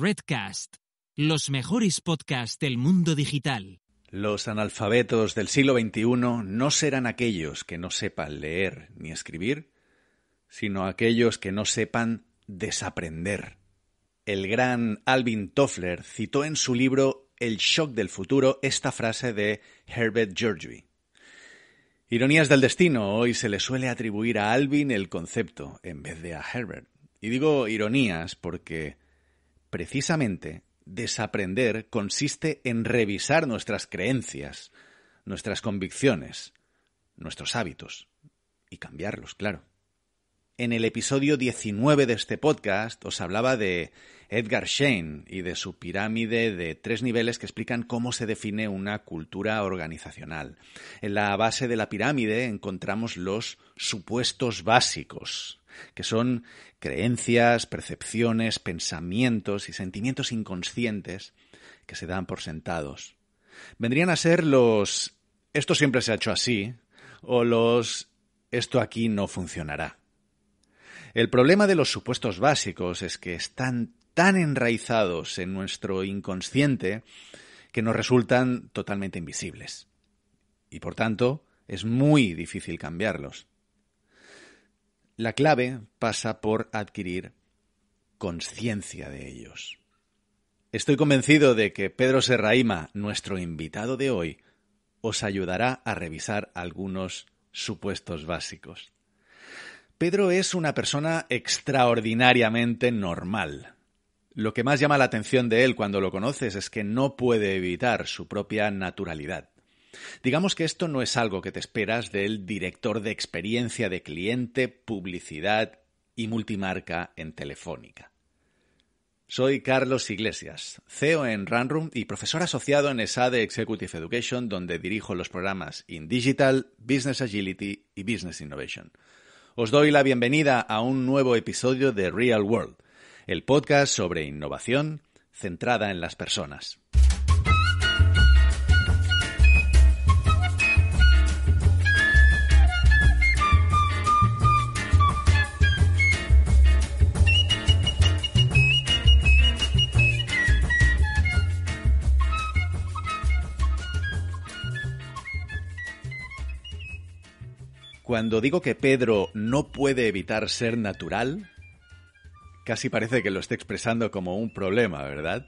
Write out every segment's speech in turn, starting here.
Redcast, los mejores podcasts del mundo digital. Los analfabetos del siglo XXI no serán aquellos que no sepan leer ni escribir, sino aquellos que no sepan desaprender. El gran Alvin Toffler citó en su libro El shock del futuro esta frase de Herbert Georgi. Ironías del destino, hoy se le suele atribuir a Alvin el concepto en vez de a Herbert. Y digo ironías porque Precisamente, desaprender consiste en revisar nuestras creencias, nuestras convicciones, nuestros hábitos y cambiarlos, claro. En el episodio 19 de este podcast os hablaba de Edgar Shane y de su pirámide de tres niveles que explican cómo se define una cultura organizacional. En la base de la pirámide encontramos los supuestos básicos, que son creencias, percepciones, pensamientos y sentimientos inconscientes que se dan por sentados. Vendrían a ser los esto siempre se ha hecho así o los esto aquí no funcionará. El problema de los supuestos básicos es que están tan enraizados en nuestro inconsciente que nos resultan totalmente invisibles. Y por tanto, es muy difícil cambiarlos. La clave pasa por adquirir conciencia de ellos. Estoy convencido de que Pedro Serraima, nuestro invitado de hoy, os ayudará a revisar algunos supuestos básicos. Pedro es una persona extraordinariamente normal. Lo que más llama la atención de él cuando lo conoces es que no puede evitar su propia naturalidad. Digamos que esto no es algo que te esperas del director de experiencia de cliente, publicidad y multimarca en Telefónica. Soy Carlos Iglesias, CEO en Runroom y profesor asociado en ESADE Executive Education, donde dirijo los programas In Digital, Business Agility y Business Innovation. Os doy la bienvenida a un nuevo episodio de Real World, el podcast sobre innovación centrada en las personas. Cuando digo que Pedro no puede evitar ser natural, casi parece que lo esté expresando como un problema, ¿verdad?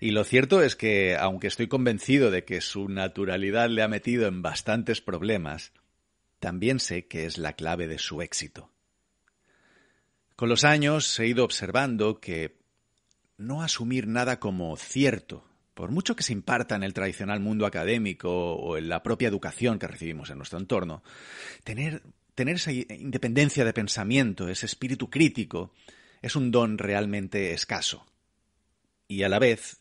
Y lo cierto es que, aunque estoy convencido de que su naturalidad le ha metido en bastantes problemas, también sé que es la clave de su éxito. Con los años he ido observando que no asumir nada como cierto por mucho que se imparta en el tradicional mundo académico o en la propia educación que recibimos en nuestro entorno, tener, esa independencia de pensamiento, ese espíritu crítico, es un don realmente escaso. Y a la vez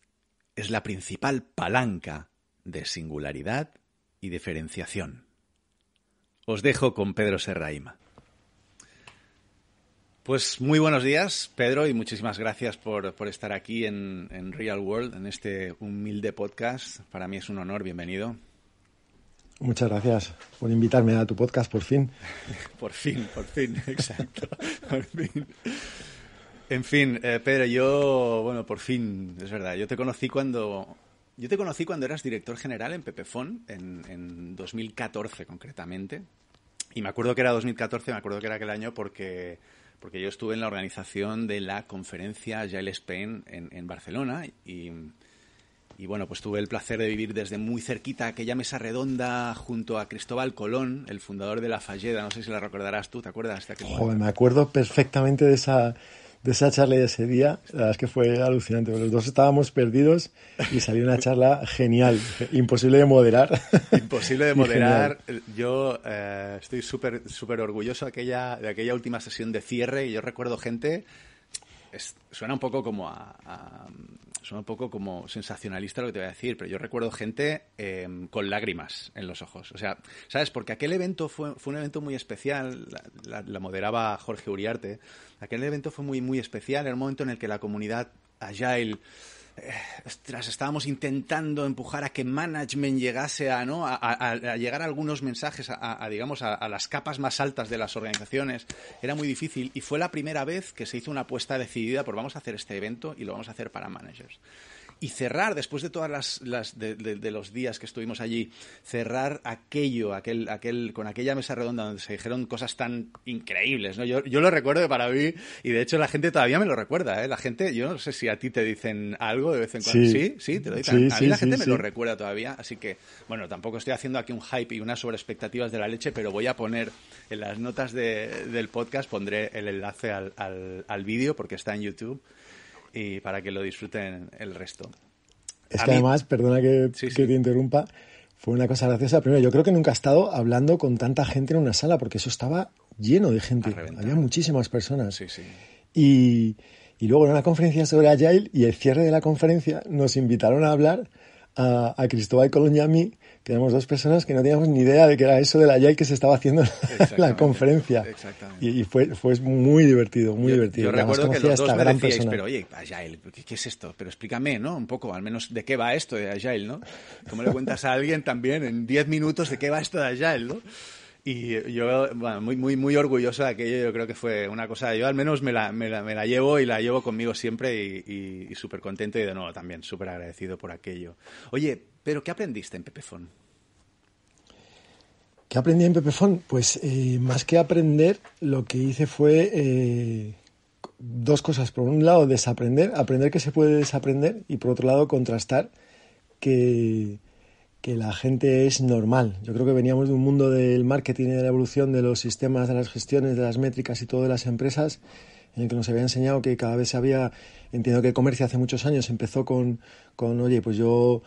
es la principal palanca de singularidad y diferenciación. Os dejo con Pedro Serraima. Pues muy buenos días, Pedro, y muchísimas gracias por, estar aquí en, en, Real World, en este humilde podcast. Para mí es un honor, bienvenido. Muchas gracias por invitarme a tu podcast, por fin. por fin, por fin, exacto. por fin. En fin, eh, Pedro, yo, bueno, por fin, es verdad, yo te conocí cuando... Yo te conocí cuando eras director general en Pepefon, en 2014 concretamente. Y me acuerdo que era 2014, me acuerdo que era aquel año porque porque yo estuve en la organización de la conferencia Agile Spain en, Barcelona y, bueno, pues tuve el placer de vivir desde muy cerquita aquella mesa redonda junto a Cristóbal Colón, el fundador de la Falleda, no sé si la recordarás tú, ¿te acuerdas? Joder, me acuerdo perfectamente de esa de esa charla de ese día, la verdad es que fue alucinante. Los dos estábamos perdidos y salió una charla genial, imposible de moderar. Imposible de moderar. Yo eh, estoy súper súper orgulloso de aquella, de aquella última sesión de cierre y yo recuerdo gente... suena un poco como a suena un poco como sensacionalista lo que te voy a decir, pero yo recuerdo gente em, con lágrimas en los ojos. O sea, ¿sabes? Porque aquel evento fue, un evento muy especial, la, moderaba Jorge Uriarte. Aquel evento fue muy, muy especial, era un momento en el que la comunidad Agile eh, estábamos intentando empujar a que management llegase a, ¿no? a, llegar a algunos mensajes, a, las capas más altas de las organizaciones. Era muy difícil y fue la primera vez que se hizo una apuesta decidida por vamos a hacer este evento y lo vamos a hacer para managers y cerrar, después de todas las, de, los días que estuvimos allí, cerrar aquello, aquel, aquel, con aquella mesa redonda donde se dijeron cosas tan increíbles, ¿no? Yo, yo lo recuerdo para mí, y de hecho la gente todavía me lo recuerda, ¿eh? La gente, yo no sé si a ti te dicen algo de vez en cuando. Sí, sí, te lo dicen. a mí la gente me lo recuerda todavía, así que, bueno, tampoco estoy haciendo aquí un hype y unas sobreexpectativas de la leche, pero voy a poner en las notas de, del podcast, pondré el enlace al, al, al vídeo porque está en YouTube y para que lo disfruten el resto. Es que además, perdona que, te interrumpa, fue una cosa graciosa. Primero, yo creo que nunca he estado hablando con tanta gente en una sala, porque eso estaba lleno de gente. Había muchísimas personas. Sí, sí. Y, y luego en una conferencia sobre Agile y el cierre de la conferencia nos invitaron a hablar a, Cristóbal Colón y a mí, que dos personas que no teníamos ni idea de que era eso de la que se estaba haciendo la conferencia. Y, fue, fue muy divertido, muy divertido. Yo recuerdo que los dos me pero oye, ¿qué, es esto? Pero explícame, ¿no? Un poco, al menos, ¿de qué va esto de Agile, no? ¿Cómo le cuentas a alguien también en 10 minutos de qué va esto de Agile, no? Y yo, bueno, muy, muy, muy orgulloso de aquello, yo creo que fue una cosa, yo al menos me la, llevo y la llevo conmigo siempre y, súper contento y de nuevo también súper agradecido por aquello. Oye, pero ¿qué aprendiste en Pepefón? ¿Qué aprendí en Pepefón? Pues eh, más que aprender, lo que hice fue eh, dos cosas. Por un lado, desaprender, aprender que se puede desaprender y por otro lado, contrastar que que la gente es normal. Yo creo que veníamos de un mundo del marketing y de la evolución de los sistemas, de las gestiones, de las métricas y todo de las empresas, en el que nos había enseñado que cada vez se había, entiendo que el comercio hace muchos años empezó con, oye, pues yo,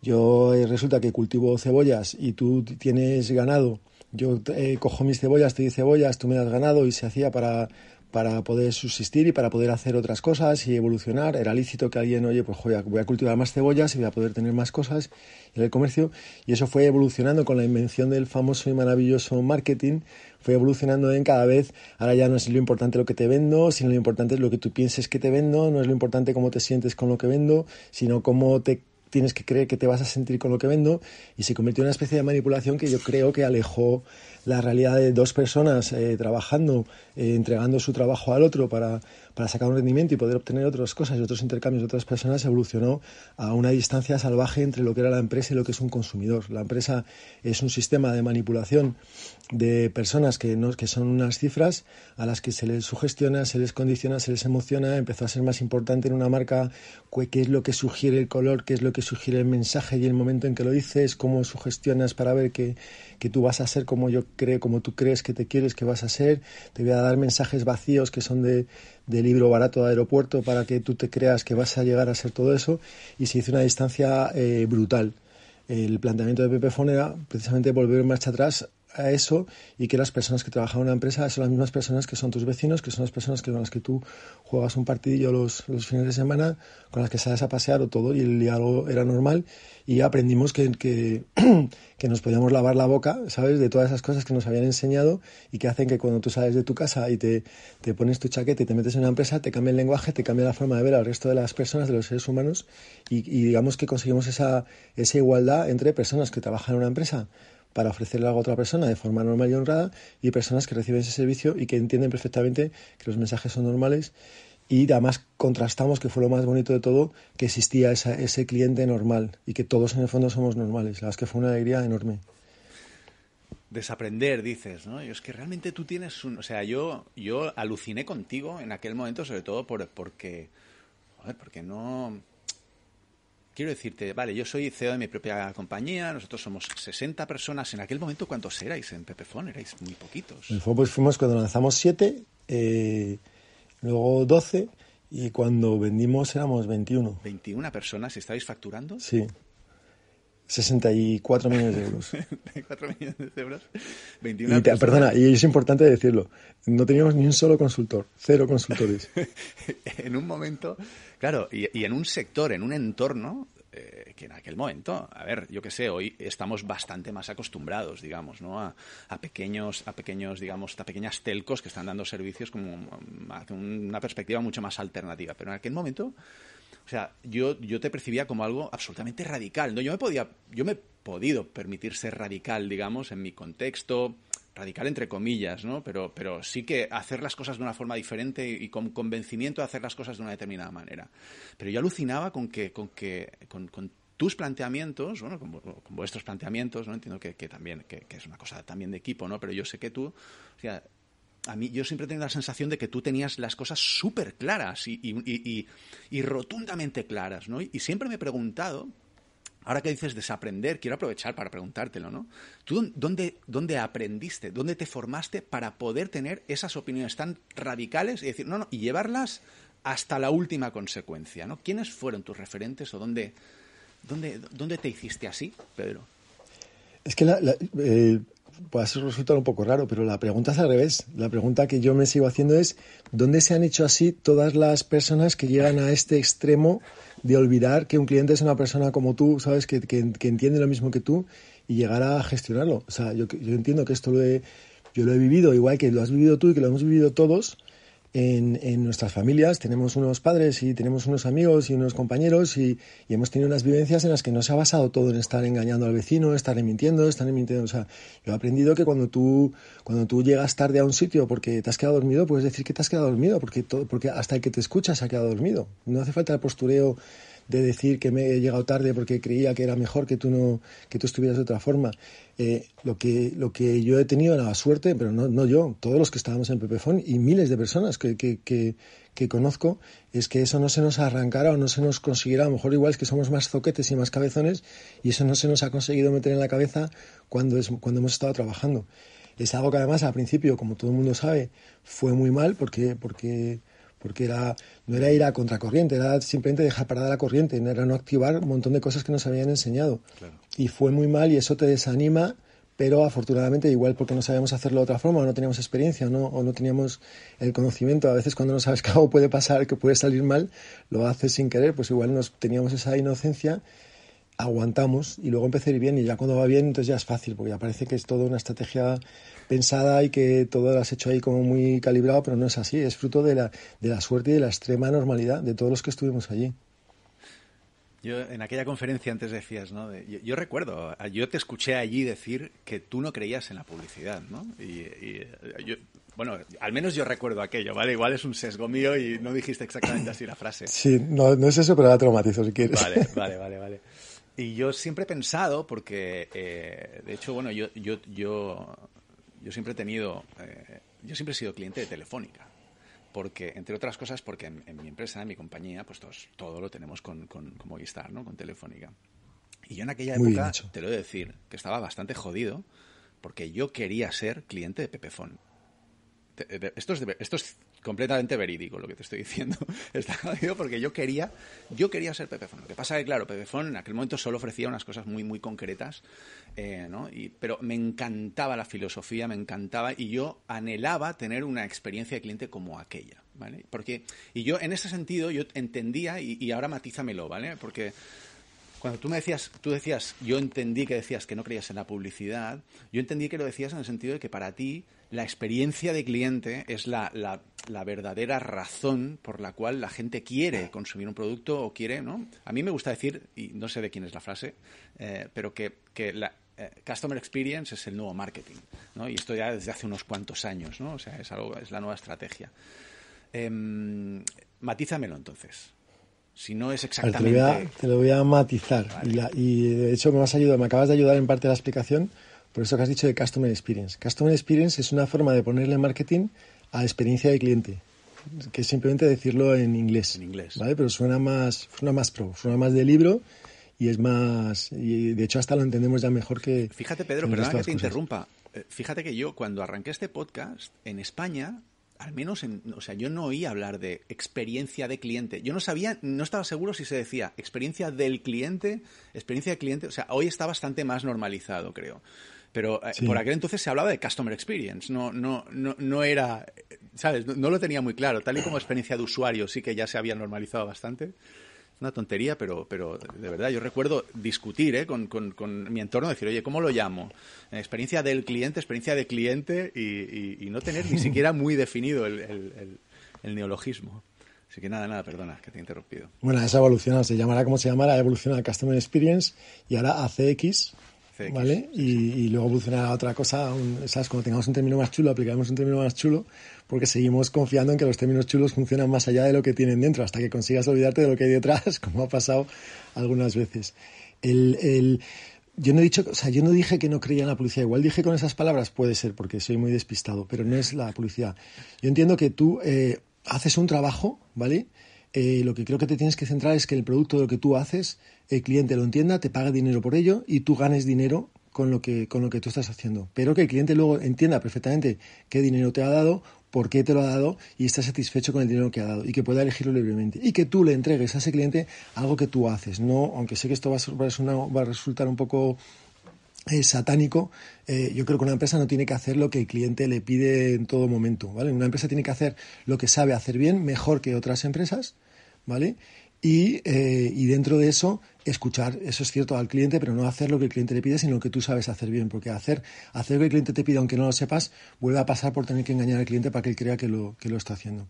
yo eh, resulta que cultivo cebollas y tú tienes ganado, yo eh, cojo mis cebollas, te doy cebollas, tú me das ganado y se hacía para para poder subsistir y para poder hacer otras cosas y evolucionar. Era lícito que alguien, oye, pues voy a cultivar más cebollas y voy a poder tener más cosas en el comercio. Y eso fue evolucionando con la invención del famoso y maravilloso marketing. Fue evolucionando en cada vez, ahora ya no es lo importante lo que te vendo, sino lo importante es lo que tú pienses que te vendo, no es lo importante cómo te sientes con lo que vendo, sino cómo te tienes que creer que te vas a sentir con lo que vendo y se convirtió en una especie de manipulación que yo creo que alejó la realidad de dos personas eh, trabajando, eh, entregando su trabajo al otro para para sacar un rendimiento y poder obtener otras cosas y otros intercambios de otras personas evolucionó a una distancia salvaje entre lo que era la empresa y lo que es un consumidor. La empresa es un sistema de manipulación de personas que, no, que son unas cifras a las que se les sugestiona, se les condiciona, se les emociona, empezó a ser más importante en una marca qué es lo que sugiere el color, qué es lo que sugiere el mensaje y el momento en que lo dices, cómo sugestionas para ver que, que tú vas a ser como yo creo, como tú crees que te quieres que vas a ser, te voy a dar mensajes vacíos que son de, de libro barato de aeropuerto para que tú te creas que vas a llegar a ser todo eso y se hizo una distancia eh, brutal. El planteamiento de Pepe Fonera, precisamente volver marcha atrás, a eso y que las personas que trabajan en una empresa son las mismas personas que son tus vecinos, que son las personas con las que tú juegas un partidillo los, fines de semana, con las que sales a pasear o todo, y el diálogo era normal. Y aprendimos que, nos podíamos lavar la boca, ¿sabes?, de todas esas cosas que nos habían enseñado y que hacen que cuando tú sales de tu casa y te, pones tu chaqueta y te metes en una empresa, te cambia el lenguaje, te cambia la forma de ver al resto de las personas, de los seres humanos, y, digamos que conseguimos esa igualdad entre personas que trabajan en una empresa para ofrecerle algo a otra persona de forma normal y honrada y personas que reciben ese servicio y que entienden perfectamente que los mensajes son normales y además contrastamos que fue lo más bonito de todo que existía ese cliente normal y que todos en el fondo somos normales. La verdad es que fue una alegría enorme. Desaprender, dices, ¿no? Yo es que realmente tú tienes un... O sea, yo, yo aluciné contigo en aquel momento, sobre todo por, porque... porque no quiero decirte, vale, yo soy CEO de mi propia compañía, nosotros somos 60 personas. En aquel momento, ¿cuántos erais en Pepefone, Erais muy poquitos. En pues fuimos cuando lanzamos 7, eh, luego 12 y cuando vendimos éramos 21. 21 personas, estabais facturando? Sí. 64 millones de euros. 64 millones de euros. 21 y perdona, y es importante decirlo, no teníamos ni un solo consultor, cero consultores. en un momento Claro, y, en un sector, en un entorno eh, que en aquel momento, a ver, yo qué sé, hoy estamos bastante más acostumbrados, digamos, ¿no? A, a, pequeños, a pequeños, digamos, a pequeñas telcos que están dando servicios como mm, una perspectiva mucho más alternativa. Pero en aquel momento o sea, yo, yo te percibía como algo absolutamente radical. ¿no? Yo me podía, yo me he podido permitir ser radical, digamos, en mi contexto, radical entre comillas, ¿no? Pero, pero sí que hacer las cosas de una forma diferente y con convencimiento de hacer las cosas de una determinada manera. Pero yo alucinaba con que, con que, con, tus planteamientos, bueno, con, vuestros planteamientos, ¿no? Entiendo que, que también, que, es una cosa también de equipo, ¿no? Pero yo sé que tú, o sea, a mí yo siempre he tenido la sensación de que tú tenías las cosas súper claras y, rotundamente claras, ¿no? Y, siempre me he preguntado, ahora que dices desaprender, quiero aprovechar para preguntártelo, ¿no? ¿Tú dónde, dónde aprendiste, dónde te formaste para poder tener esas opiniones tan radicales y decir, no, no, y llevarlas hasta la última consecuencia, ¿no? ¿Quiénes fueron tus referentes o dónde, dónde, dónde te hiciste así, Pedro? Es que la, eh, puede resulta un poco raro, pero la pregunta es al revés. La pregunta que yo me sigo haciendo es, ¿dónde se han hecho así todas las personas que llegan a este extremo de olvidar que un cliente es una persona como tú, sabes, que, que, que entiende lo mismo que tú y llegar a gestionarlo? O sea, yo, yo entiendo que esto lo he, yo lo he vivido, igual que lo has vivido tú y que lo hemos vivido todos, en, nuestras familias, tenemos unos padres y tenemos unos amigos y unos compañeros y, hemos tenido unas vivencias en las que no se ha basado todo en estar engañando al vecino, estar mintiendo, estar mintiendo. O sea, yo he aprendido que cuando tú, cuando tú llegas tarde a un sitio porque te has quedado dormido, puedes decir que te has quedado dormido, porque, porque hasta el que te escucha se ha quedado dormido. No hace falta el postureo de decir que me he llegado tarde porque creía que era mejor que tú no que tú estuvieras de otra forma. Eh, lo que lo que yo he tenido la suerte, pero no, yo, todos los que estábamos en Pepefon y miles de personas que, conozco, es que eso no se nos arrancara o no se nos consiguiera. A lo mejor igual es que somos más zoquetes y más cabezones y eso no se nos ha conseguido meter en la cabeza cuando, es, cuando hemos estado trabajando. Es algo que además al principio, como todo el mundo sabe, fue muy mal porque, porque porque era, no era ir a contracorriente, era simplemente dejar parada la corriente, era no activar un montón de cosas que nos habían enseñado. Y fue muy mal y eso te desanima, pero afortunadamente igual porque no sabíamos hacerlo de otra forma, o no teníamos experiencia, ¿no? o no teníamos el conocimiento. A veces cuando no sabes que algo puede pasar, que puede salir mal, lo haces sin querer, pues igual nos teníamos esa inocencia aguantamos y luego empecé a ir bien y ya cuando va bien entonces ya es fácil porque ya parece que es toda una estrategia pensada y que todo lo has hecho ahí como muy calibrado, pero no es así, es fruto de la, de la suerte y de la extrema normalidad de todos los que estuvimos allí. Yo en aquella conferencia antes decías, ¿no? Yo, recuerdo, yo te escuché allí decir que tú no creías en la publicidad, ¿no? Y, bueno, al menos yo recuerdo aquello, ¿vale? Igual es un sesgo mío y no dijiste exactamente así la frase. Sí, no, no es eso, pero la traumatizo si quieres. Vale, vale, vale, vale. Y yo siempre he pensado, porque eh, de hecho, bueno, yo, yo, yo, yo siempre he tenido, eh, yo siempre he sido cliente de Telefónica. Porque, entre otras cosas, porque en, mi empresa, en mi compañía, pues todos, todo lo tenemos con, con, Movistar, ¿no? Con Telefónica. Y yo en aquella época, te lo he de decir, que estaba bastante jodido porque yo quería ser cliente de Pepefón, eh, Esto es, de, esto es completamente verídico lo que te estoy diciendo. Está porque yo quería, yo quería ser Pepefon. Lo que pasa es que, claro, Pepefon en aquel momento solo ofrecía unas cosas muy, muy concretas, eh, ¿no? pero me encantaba la filosofía, me encantaba y yo anhelaba tener una experiencia de cliente como aquella, ¿vale? Porque, y yo en ese sentido, yo entendía, y, y ahora matízamelo, ¿vale? Porque tú me decías, tú decías, yo entendí que decías que no creías en la publicidad, yo entendí que lo decías en el sentido de que para ti la experiencia de cliente es la, verdadera razón por la cual la gente quiere consumir un producto o quiere, ¿no? A mí me gusta decir, y no sé de quién es la frase, eh, pero que, la, eh, customer experience es el nuevo marketing, ¿no? Y esto ya desde hace unos cuantos años, ¿no? O sea, es, algo, es la nueva estrategia. Em, matízamelo entonces si no es exactamente... te, lo voy a, matizar. Y, de hecho me, has ayudado, me acabas de ayudar en parte de la explicación por eso que has dicho de Customer Experience. Customer Experience es una forma de ponerle marketing a experiencia de cliente, que es simplemente decirlo en inglés. En inglés. ¿vale? Pero suena más, suena más pro, suena más de libro y es más... Y de hecho hasta lo entendemos ya mejor que... Fíjate Pedro, perdona que te interrumpa. Eh, fíjate que yo cuando arranqué este podcast en España al menos, en, o sea, yo no oí hablar de experiencia de cliente. Yo no sabía, no estaba seguro si se decía experiencia del cliente, experiencia de cliente. O sea, hoy está bastante más normalizado, creo. Pero eh, por aquel entonces se hablaba de customer experience. No, no, no, era, eh, ¿sabes? no, lo tenía muy claro. Tal y como experiencia de usuario sí que ya se había normalizado bastante una tontería, pero, pero de verdad yo recuerdo discutir ¿eh? con, con, mi entorno, decir, oye, ¿cómo lo llamo? Eh, experiencia del cliente, experiencia de cliente y, no tener ni siquiera muy definido el, neologismo. Así que nada, nada, perdona, que te he interrumpido. Bueno, esa ha evolucionado, se llamará como se llamará, ha evolucionado Customer Experience y ahora ACX, CX, ¿vale? Y, luego evolucionará otra cosa, ¿sabes? Cuando tengamos un término más chulo, aplicaremos un término más chulo porque seguimos confiando en que los términos chulos funcionan más allá de lo que tienen dentro, hasta que consigas olvidarte de lo que hay detrás, como ha pasado algunas veces. El, el, yo no he dicho, o sea, yo no dije que no creía en la publicidad. Igual dije con esas palabras, puede ser, porque soy muy despistado, pero no es la publicidad. Yo entiendo que tú eh, haces un trabajo, ¿vale? Eh, lo que creo que te tienes que centrar es que el producto de lo que tú haces, el cliente lo entienda, te pague dinero por ello y tú ganes dinero con lo que con lo que tú estás haciendo. Pero que el cliente luego entienda perfectamente qué dinero te ha dado por qué te lo ha dado y está satisfecho con el dinero que ha dado y que pueda elegirlo libremente y que tú le entregues a ese cliente algo que tú haces, no, aunque sé que esto va a, va a resultar un poco eh, satánico, eh, yo creo que una empresa no tiene que hacer lo que el cliente le pide en todo momento, ¿vale? Una empresa tiene que hacer lo que sabe hacer bien, mejor que otras empresas, ¿vale? Eh, y, dentro de eso escuchar, eso es cierto, al cliente, pero no hacer lo que el cliente le pide, sino lo que tú sabes hacer bien, porque hacer, hacer lo que el cliente te pide, aunque no lo sepas, vuelve a pasar por tener que engañar al cliente para que él crea que lo, que lo está haciendo.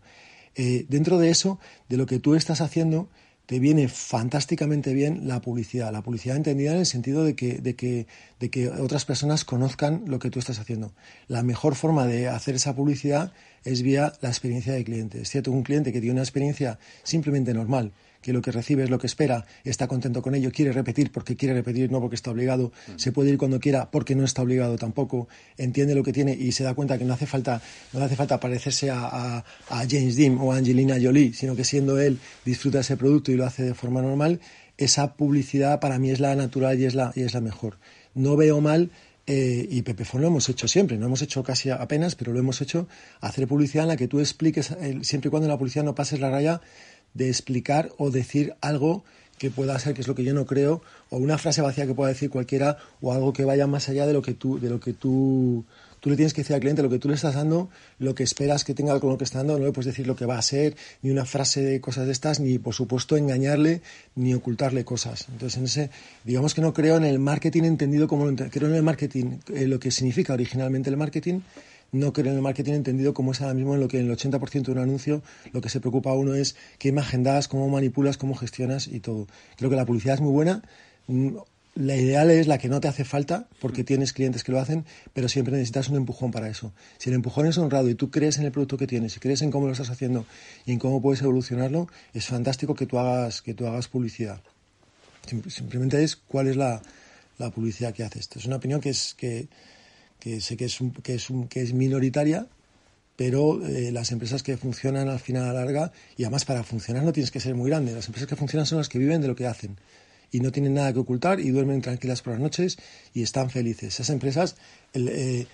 Eh, dentro de eso, de lo que tú estás haciendo, te viene fantásticamente bien la publicidad. La publicidad entendida en el sentido de que, de que, de que otras personas conozcan lo que tú estás haciendo. La mejor forma de hacer esa publicidad es vía la experiencia del cliente. Es cierto, un cliente que tiene una experiencia simplemente normal, que lo que recibe es lo que espera, está contento con ello, quiere repetir porque quiere repetir, no porque está obligado, mm. se puede ir cuando quiera porque no está obligado tampoco, entiende lo que tiene y se da cuenta que no hace falta, no hace falta parecerse a, James Dean o a Angelina Jolie, sino que siendo él disfruta ese producto y lo hace de forma normal, esa publicidad para mí es la natural y es la, y es la mejor. No veo mal eh, y Pepefon lo hemos hecho siempre, no hemos hecho casi apenas, pero lo hemos hecho, hacer publicidad en la que tú expliques, eh, siempre y cuando en la publicidad no pases la raya de explicar o decir algo que pueda ser, que es lo que yo no creo, o una frase vacía que pueda decir cualquiera, o algo que vaya más allá de lo que tú, de lo que tú, tú le tienes que decir al cliente, lo que tú le estás dando, lo que esperas que tenga con lo que está dando, no le puedes decir lo que va a ser, ni una frase de cosas de estas, ni por supuesto engañarle, ni ocultarle cosas. Entonces, en ese, digamos que no creo en el marketing entendido como creo en el marketing, eh, lo que significa originalmente el marketing no creo en el marketing entendido como es ahora mismo en lo que en el 80% de un anuncio lo que se preocupa a uno es qué imagen das, cómo manipulas, cómo gestionas y todo. Creo que la publicidad es muy buena. Mm, la ideal es la que no te hace falta porque mm. tienes clientes que lo hacen, pero siempre necesitas un empujón para eso. Si el empujón es honrado y tú crees en el producto que tienes si crees en cómo lo estás haciendo y en cómo puedes evolucionarlo, es fantástico que tú hagas, que tú hagas publicidad. Simplemente es cuál es la, la publicidad que haces. esto es una opinión que es que que sé que es, que es, que es minoritaria, pero eh, las empresas que funcionan al final a la larga, y además para funcionar no tienes que ser muy grande, las empresas que funcionan son las que viven de lo que hacen y no tienen nada que ocultar y duermen tranquilas por las noches y están felices. Esas empresas eh,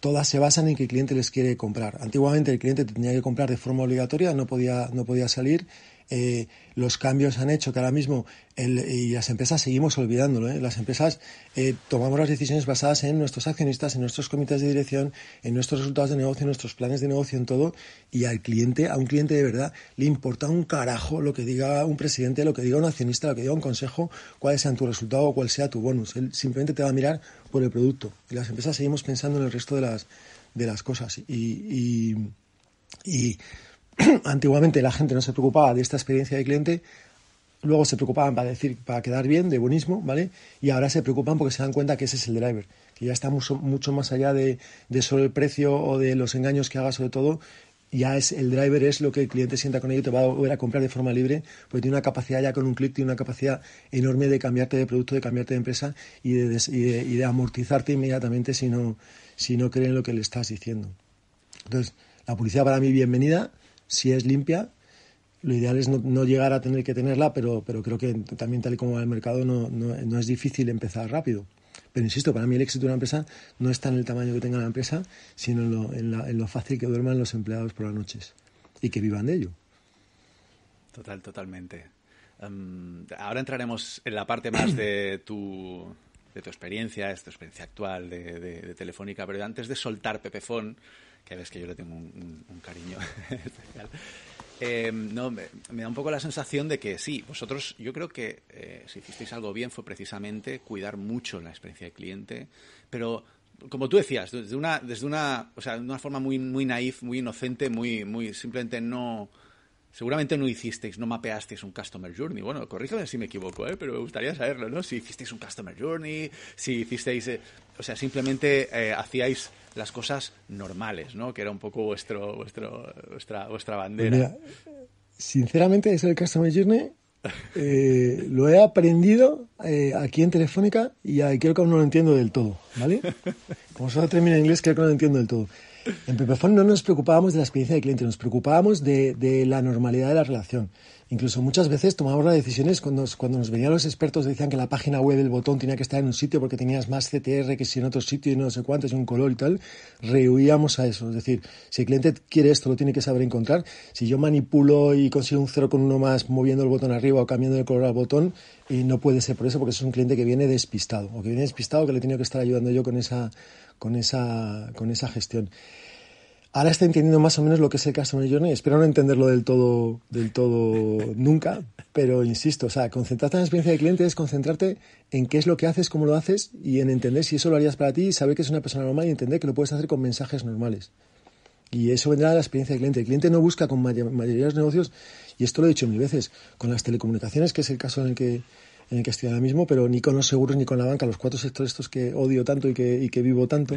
todas se basan en que el cliente les quiere comprar. Antiguamente el cliente tenía que comprar de forma obligatoria, no podía, no podía salir eh, los cambios han hecho que ahora mismo, y las empresas seguimos olvidándolo, eh, las empresas eh, tomamos las decisiones basadas en nuestros accionistas, en nuestros comités de dirección, en nuestros resultados de negocio, en nuestros planes de negocio, en todo, y al cliente, a un cliente de verdad, le importa un carajo lo que diga un presidente, lo que diga un accionista, lo que diga un consejo, cuáles sean tu resultado o cuál sea tu bonus. Él simplemente te va a mirar por el producto. Y las empresas seguimos pensando en el resto de las, de las cosas. y y antiguamente la gente no se preocupaba de esta experiencia de cliente, luego se preocupaban para decir, para quedar bien, de buenismo, ¿vale? Y ahora se preocupan porque se dan cuenta que ese es el driver, que ya está mucho, más allá de, de solo el precio o de los engaños que haga sobre todo, ya es el driver es lo que el cliente sienta con ello te va a volver a comprar de forma libre porque tiene una capacidad ya con un clic tiene una capacidad enorme de cambiarte de producto de cambiarte de empresa y de, y, de y de, amortizarte inmediatamente si no si no creen lo que le estás diciendo entonces la publicidad para mí bienvenida si es limpia, lo ideal es no, llegar a tener que tenerla, pero, pero creo que también tal y como va el mercado no, no, es difícil empezar rápido. Pero insisto, para mí el éxito de una empresa no está en el tamaño que tenga la empresa, sino en lo, en, lo fácil que duerman los empleados por las noches y que vivan de ello. Total, totalmente. Em, ahora entraremos en la parte más de tu, de tu experiencia, de tu experiencia actual de, de Telefónica, pero antes de soltar Pepefón, que ves que yo le tengo un, cariño especial. Eh, me, da un poco la sensación de que sí, vosotros, yo creo que eh, si hicisteis algo bien fue precisamente cuidar mucho la experiencia del cliente, pero como tú decías, desde una, desde una, o sea, de una forma muy, muy naif, muy inocente, muy, muy simplemente no, Seguramente no hicisteis, no mapeasteis un Customer Journey. Bueno, corrígeme si me equivoco, ¿eh? pero me gustaría saberlo, ¿no? Si hicisteis un Customer Journey, si hicisteis... Eh, o sea, simplemente eh, hacíais las cosas normales, ¿no? Que era un poco vuestro, vuestro, vuestra, vuestra bandera. sinceramente, ese del Customer Journey lo he aprendido aquí en Telefónica y creo que aún no lo entiendo del todo, ¿vale? Como solo termina en inglés, creo que no lo entiendo del todo. En Pepefon no nos preocupábamos de la experiencia del cliente, nos preocupábamos de, la normalidad de la relación. Incluso muchas veces tomábamos las decisiones cuando, nos venían los expertos, decían que la página web, del botón tenía que estar en un sitio porque tenías más CTR que si en otro sitio y no sé cuánto, es un color y tal. Rehuíamos a eso. Es decir, si el cliente quiere esto, lo tiene que saber encontrar. Si yo manipulo y consigo un cero con uno más moviendo el botón arriba o cambiando el color al botón, y eh, no puede ser por eso porque es un cliente que viene despistado o que viene despistado que le he que estar ayudando yo con esa con esa, gestión. Ahora está entendiendo más o menos lo que es el Customer Journey. Espero no entenderlo del todo, del todo nunca, pero insisto, o sea, concentrarte en la experiencia de cliente es concentrarte en qué es lo que haces, cómo lo haces y en entender si eso lo harías para ti y saber que es una persona normal y entender que lo puedes hacer con mensajes normales. Y eso vendrá de la experiencia del cliente. El cliente no busca con mayoría de los negocios, y esto lo he dicho mil veces, con las telecomunicaciones, que es el caso en el que en el que estoy ahora mismo, pero ni con los seguros ni con la banca, los cuatro sectores estos que odio tanto y que, vivo tanto.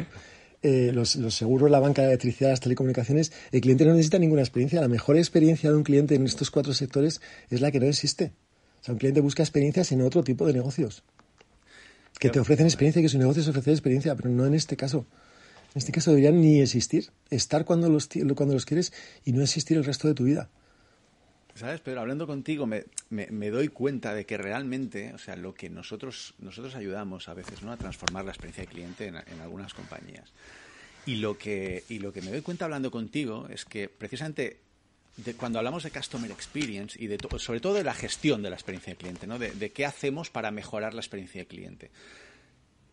Eh, los, seguros, la banca, la electricidad, las telecomunicaciones, el cliente no necesita ninguna experiencia. La mejor experiencia de un cliente en estos cuatro sectores es la que no existe. O sea, un cliente busca experiencias en otro tipo de negocios. Que te ofrecen experiencia, que su negocio es ofrecer experiencia, pero no en este caso. En este caso deberían ni existir, estar cuando los, cuando los quieres y no existir el resto de tu vida. ¿Sabes, pero Hablando contigo me, doy cuenta de que realmente, o sea, lo que nosotros, nosotros ayudamos a veces ¿no? a transformar la experiencia de cliente en, algunas compañías. Y lo, que, y lo que me doy cuenta hablando contigo es que precisamente cuando hablamos de customer experience y de sobre todo de la gestión de la experiencia de cliente, ¿no? De, de, qué hacemos para mejorar la experiencia de cliente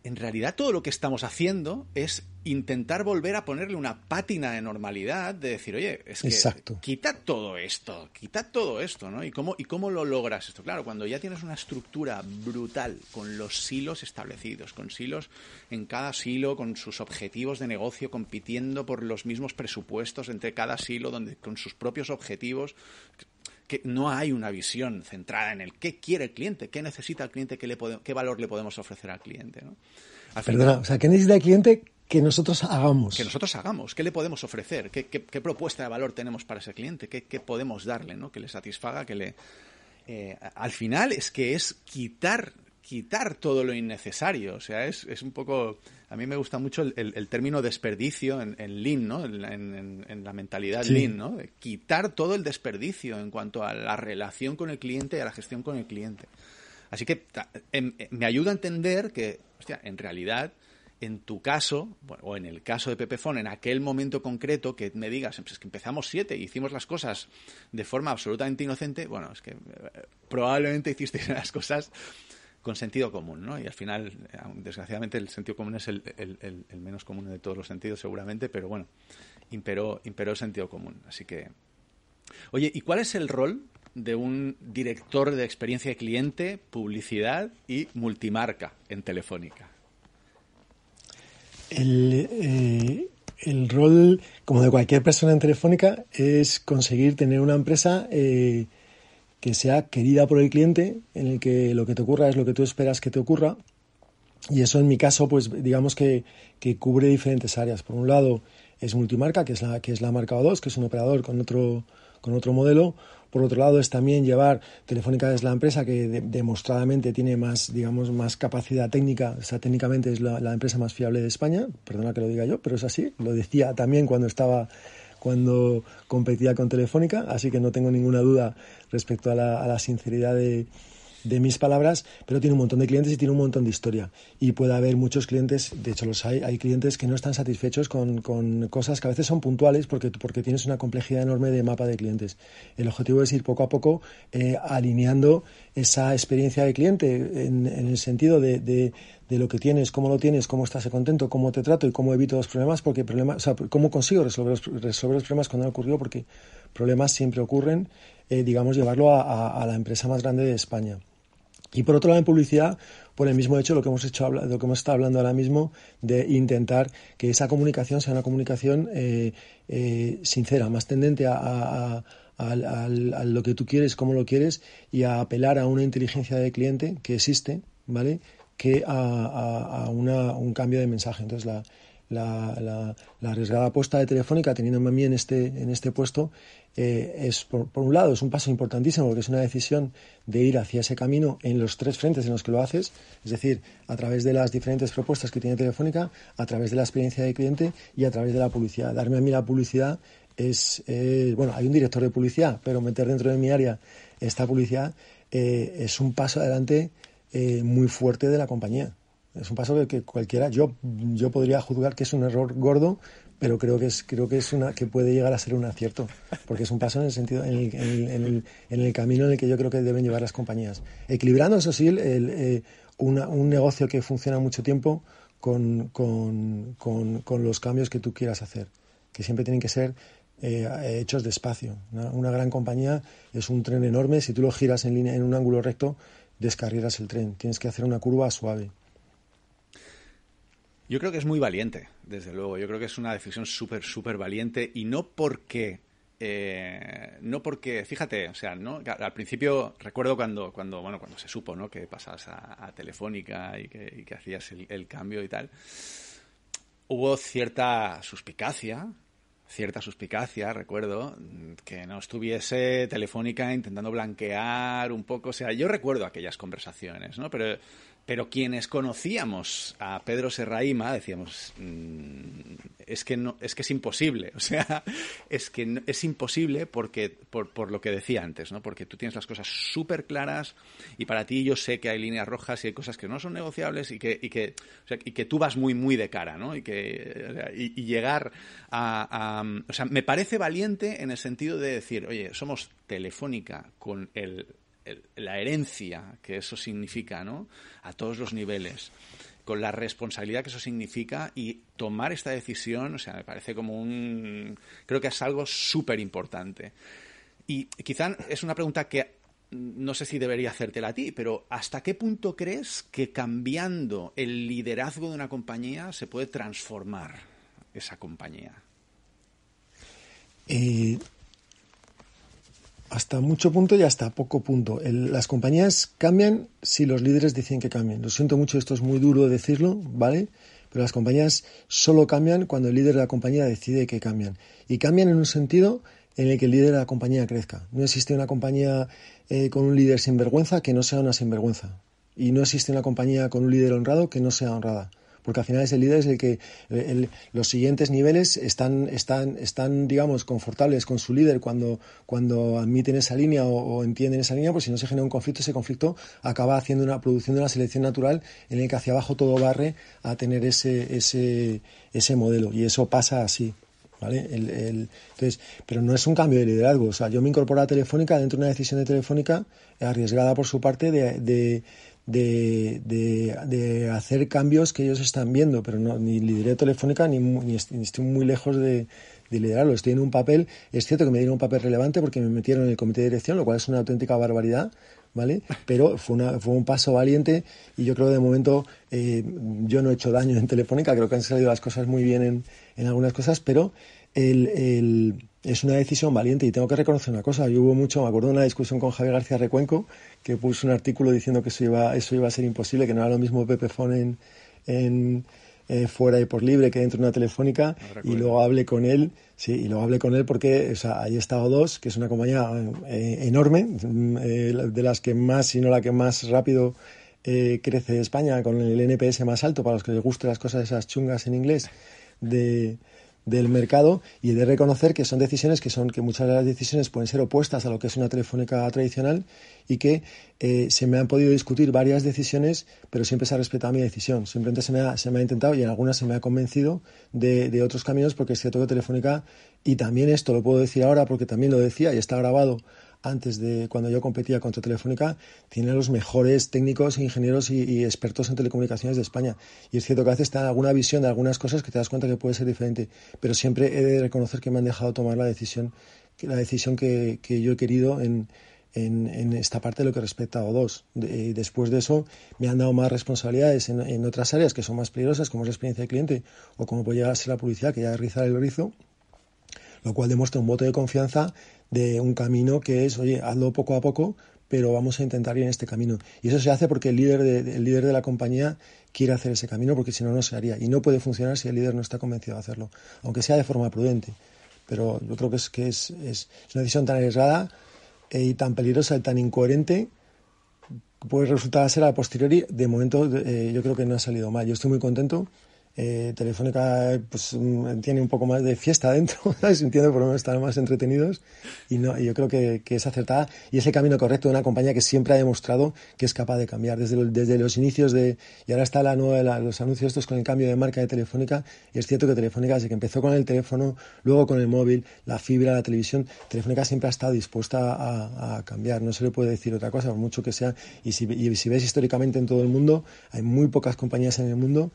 en realidad todo lo que estamos haciendo es intentar volver a ponerle una pátina de normalidad, de decir, oye, es que quita todo esto, quita todo esto, ¿no? ¿Y cómo, ¿Y cómo lo logras esto? Claro, cuando ya tienes una estructura brutal con los silos establecidos, con silos en cada silo, con sus objetivos de negocio compitiendo por los mismos presupuestos entre cada silo, donde, con sus propios objetivos, que no hay una visión centrada en el qué quiere el cliente, qué necesita el cliente, qué, le qué valor le podemos ofrecer al cliente. ¿no? Perdona, o sea, ¿qué necesita el cliente que nosotros hagamos? Que nosotros hagamos, ¿qué le podemos ofrecer? ¿Qué, propuesta de valor tenemos para ese cliente? ¿Qué, podemos darle ¿no? que le satisfaga, que le... Eh, al final es que es quitar quitar todo lo innecesario. O sea, es, un poco. A mí me gusta mucho el, término desperdicio en, lean, ¿no? En, la mentalidad lean, ¿no? quitar todo el desperdicio en cuanto a la relación con el cliente y a la gestión con el cliente. Así que em, em, me ayuda a entender que, hostia, en realidad, en tu caso, o en el caso de Pepefon, en aquel momento concreto que me digas, pues es que empezamos siete y hicimos las cosas de forma absolutamente inocente, bueno, es que eh, probablemente hiciste las cosas con sentido común, ¿no? Y al final, desgraciadamente, el sentido común es el, menos común de todos los sentidos, seguramente, pero bueno, imperó, imperó el sentido común. Así que. Oye, ¿y cuál es el rol de un director de experiencia de cliente, publicidad y multimarca en Telefónica? El, eh, el rol, como de cualquier persona en Telefónica, es conseguir tener una empresa eh, que sea querida por el cliente, en el que lo que te ocurra es lo que tú esperas que te ocurra. Y eso en mi caso, pues digamos que, cubre diferentes áreas. Por un lado es multimarca, que es la, que es la marca O2, que es un operador con otro, con otro modelo. Por otro lado es también llevar, Telefónica es la empresa que demostradamente tiene más, digamos, más capacidad técnica, o sea, técnicamente es la, empresa más fiable de España, perdona que lo diga yo, pero es así, lo decía también cuando estaba cuando competía con Telefónica, así que no tengo ninguna duda respecto a la, sinceridad de, mis palabras, pero tiene un montón de clientes y tiene un montón de historia. Y puede haber muchos clientes, de hecho los hay, hay clientes que no están satisfechos con, cosas que a veces son puntuales porque, porque tienes una complejidad enorme de mapa de clientes. El objetivo es ir poco a poco eh, alineando esa experiencia de cliente en, el sentido de, de lo que tienes, cómo lo tienes, cómo estás contento, cómo te trato y cómo evito los problemas, porque problemas, o sea, cómo consigo resolver los, resolver los problemas cuando han ocurrido, porque problemas siempre ocurren, eh, digamos, llevarlo a, la empresa más grande de España. Y por otro lado, en publicidad, por el mismo hecho, lo que hemos hecho, lo que hemos estado hablando ahora mismo, de intentar que esa comunicación sea una comunicación eh, eh, sincera, más tendente a, lo que tú quieres, cómo lo quieres y a apelar a una inteligencia de cliente que existe, ¿vale? que a, un cambio de mensaje. Entonces, la, arriesgada apuesta de Telefónica, teniéndome a mí en este, en este puesto, eh, es, por, un lado, es un paso importantísimo porque es una decisión de ir hacia ese camino en los tres frentes en los que lo haces, es decir, a través de las diferentes propuestas que tiene Telefónica, a través de la experiencia de cliente y a través de la publicidad. Darme a mí la publicidad es, bueno, hay un director de publicidad, pero meter dentro de mi área esta publicidad eh, es un paso adelante eh, muy fuerte de la compañía. Es un paso que cualquiera, yo, yo podría juzgar que es un error gordo, pero creo que es creo que es una que puede llegar a ser un acierto porque es un paso en el sentido en el, camino en el que yo creo que deben llevar las compañías equilibrando eso sí eh, un negocio que funciona mucho tiempo con, los cambios que tú quieras hacer que siempre tienen que ser eh, hechos despacio una, una, gran compañía es un tren enorme si tú lo giras en línea en un ángulo recto Descarrieras el tren, tienes que hacer una curva suave. Yo creo que es muy valiente, desde luego. Yo creo que es una decisión súper, súper valiente y no porque eh, no porque, fíjate, o sea, ¿no? Al principio recuerdo cuando, cuando, bueno, cuando se supo, ¿no? Que pasabas a, Telefónica y que, hacías el, el, cambio y tal. Hubo cierta suspicacia, cierta suspicacia, recuerdo, que no estuviese Telefónica intentando blanquear un poco. O sea, yo recuerdo aquellas conversaciones, ¿no? Pero pero quienes conocíamos a Pedro Serraima decíamos, mm, es, que no, es que es imposible, o sea, es que es imposible porque, por, lo que decía antes, ¿no? porque tú tienes las cosas súper claras y para ti yo sé que hay líneas rojas y hay cosas que no son negociables y que, que, tú vas muy, muy de cara, ¿no? y, que, llegar a... O sea, me parece valiente en el sentido de decir, oye, somos Telefónica con el la herencia que eso significa, ¿no? A todos los niveles, con la responsabilidad que eso significa y tomar esta decisión, o sea, me parece como un... creo que es algo súper importante. Y quizá es una pregunta que no sé si debería hacértela a ti, pero ¿hasta qué punto crees que cambiando el liderazgo de una compañía se puede transformar esa compañía? Eh, hasta mucho punto y hasta poco punto. las compañías cambian si los líderes dicen que cambien. Lo siento mucho, esto es muy duro decirlo, ¿vale? Pero las compañías solo cambian cuando el líder de la compañía decide que cambian. Y cambian en un sentido en el que el líder de la compañía crezca. No existe una compañía eh, con un líder sinvergüenza que no sea una sinvergüenza. Y no existe una compañía con un líder honrado que no sea honrada porque al final es el líder es el que eh, los siguientes niveles están, están, están, digamos, confortables con su líder cuando, cuando admiten esa línea o, entienden esa línea, pues si no se genera un conflicto, ese conflicto acaba haciendo una producción de una selección natural en el que hacia abajo todo barre a tener ese, ese, ese modelo. Y eso pasa así. ¿Vale? entonces, pero no es un cambio de liderazgo. O sea, yo me incorporo a Telefónica dentro de una decisión de Telefónica arriesgada por su parte de, de, de, de, hacer cambios que ellos están viendo, pero no, ni lideré Telefónica ni, ni estoy muy lejos de, de, liderarlo. Estoy en un papel, es cierto que me dieron un papel relevante porque me metieron en el comité de dirección, lo cual es una auténtica barbaridad, ¿vale? Pero fue, una, fue un paso valiente y yo creo que de momento eh, yo no he hecho daño en Telefónica, creo que han salido las cosas muy bien en, algunas cosas, pero el es una decisión valiente y tengo que reconocer una cosa. Yo hubo mucho, me acuerdo de una discusión con Javier García Recuenco, que puso un artículo diciendo que eso iba, eso iba a ser imposible, que no era lo mismo Pepe en, eh, fuera y por libre que dentro de una telefónica y luego hablé con él, sí, y luego hablé con él porque, o sea, ahí está o que es una compañía eh, enorme, eh, de las que más, si no la que más rápido crece España, con el NPS más alto, para los que les gusten las cosas esas chungas en inglés, de del mercado y de reconocer que son decisiones que son que muchas de las decisiones pueden ser opuestas a lo que es una telefónica tradicional y que eh, se me han podido discutir varias decisiones pero siempre se ha respetado mi decisión simplemente se me ha, intentado y en algunas se me ha convencido de, de otros caminos porque es cierto que telefónica y también esto lo puedo decir ahora porque también lo decía y está grabado antes de cuando yo competía contra Telefónica, tiene los mejores técnicos, ingenieros y, expertos en telecomunicaciones de España. Y es cierto que a veces te dan alguna visión de algunas cosas que te das cuenta que puede ser diferente, pero siempre he de reconocer que me han dejado tomar la decisión, que, la decisión que, yo he querido en, esta parte de lo que respecta a O2. Eh, después de eso, me han dado más responsabilidades en, otras áreas que son más peligrosas, como es la experiencia del cliente o como puede llegar a ser la publicidad, que ya rizar el rizo, lo cual demuestra un voto de confianza de un camino que es, oye, hazlo poco a poco, pero vamos a intentar ir en este camino. Y eso se hace porque el líder de, el líder de la compañía quiere hacer ese camino, porque si no, no se haría. Y no puede funcionar si el líder no está convencido de hacerlo, aunque sea de forma prudente. Pero yo creo que es, que es, es, una decisión tan arriesgada eh, y tan peligrosa y tan incoherente puede resultar ser a posteriori. De momento, eh, yo creo que no ha salido mal. Yo estoy muy contento eh, Telefónica eh, pues, mm, tiene un poco más de fiesta dentro, ¿sabes? entiendo, por lo menos estar más entretenidos y no, yo creo que, es acertada y es el camino correcto de una compañía que siempre ha demostrado que es capaz de cambiar desde, los inicios de y ahora está la nueva los anuncios estos con el cambio de marca de Telefónica y es cierto que Telefónica desde que empezó con el teléfono, luego con el móvil, la fibra, la televisión, Telefónica siempre ha estado dispuesta a, cambiar, no se le puede decir otra cosa, por mucho que sea y si, y si ves históricamente en todo el mundo, hay muy pocas compañías en el mundo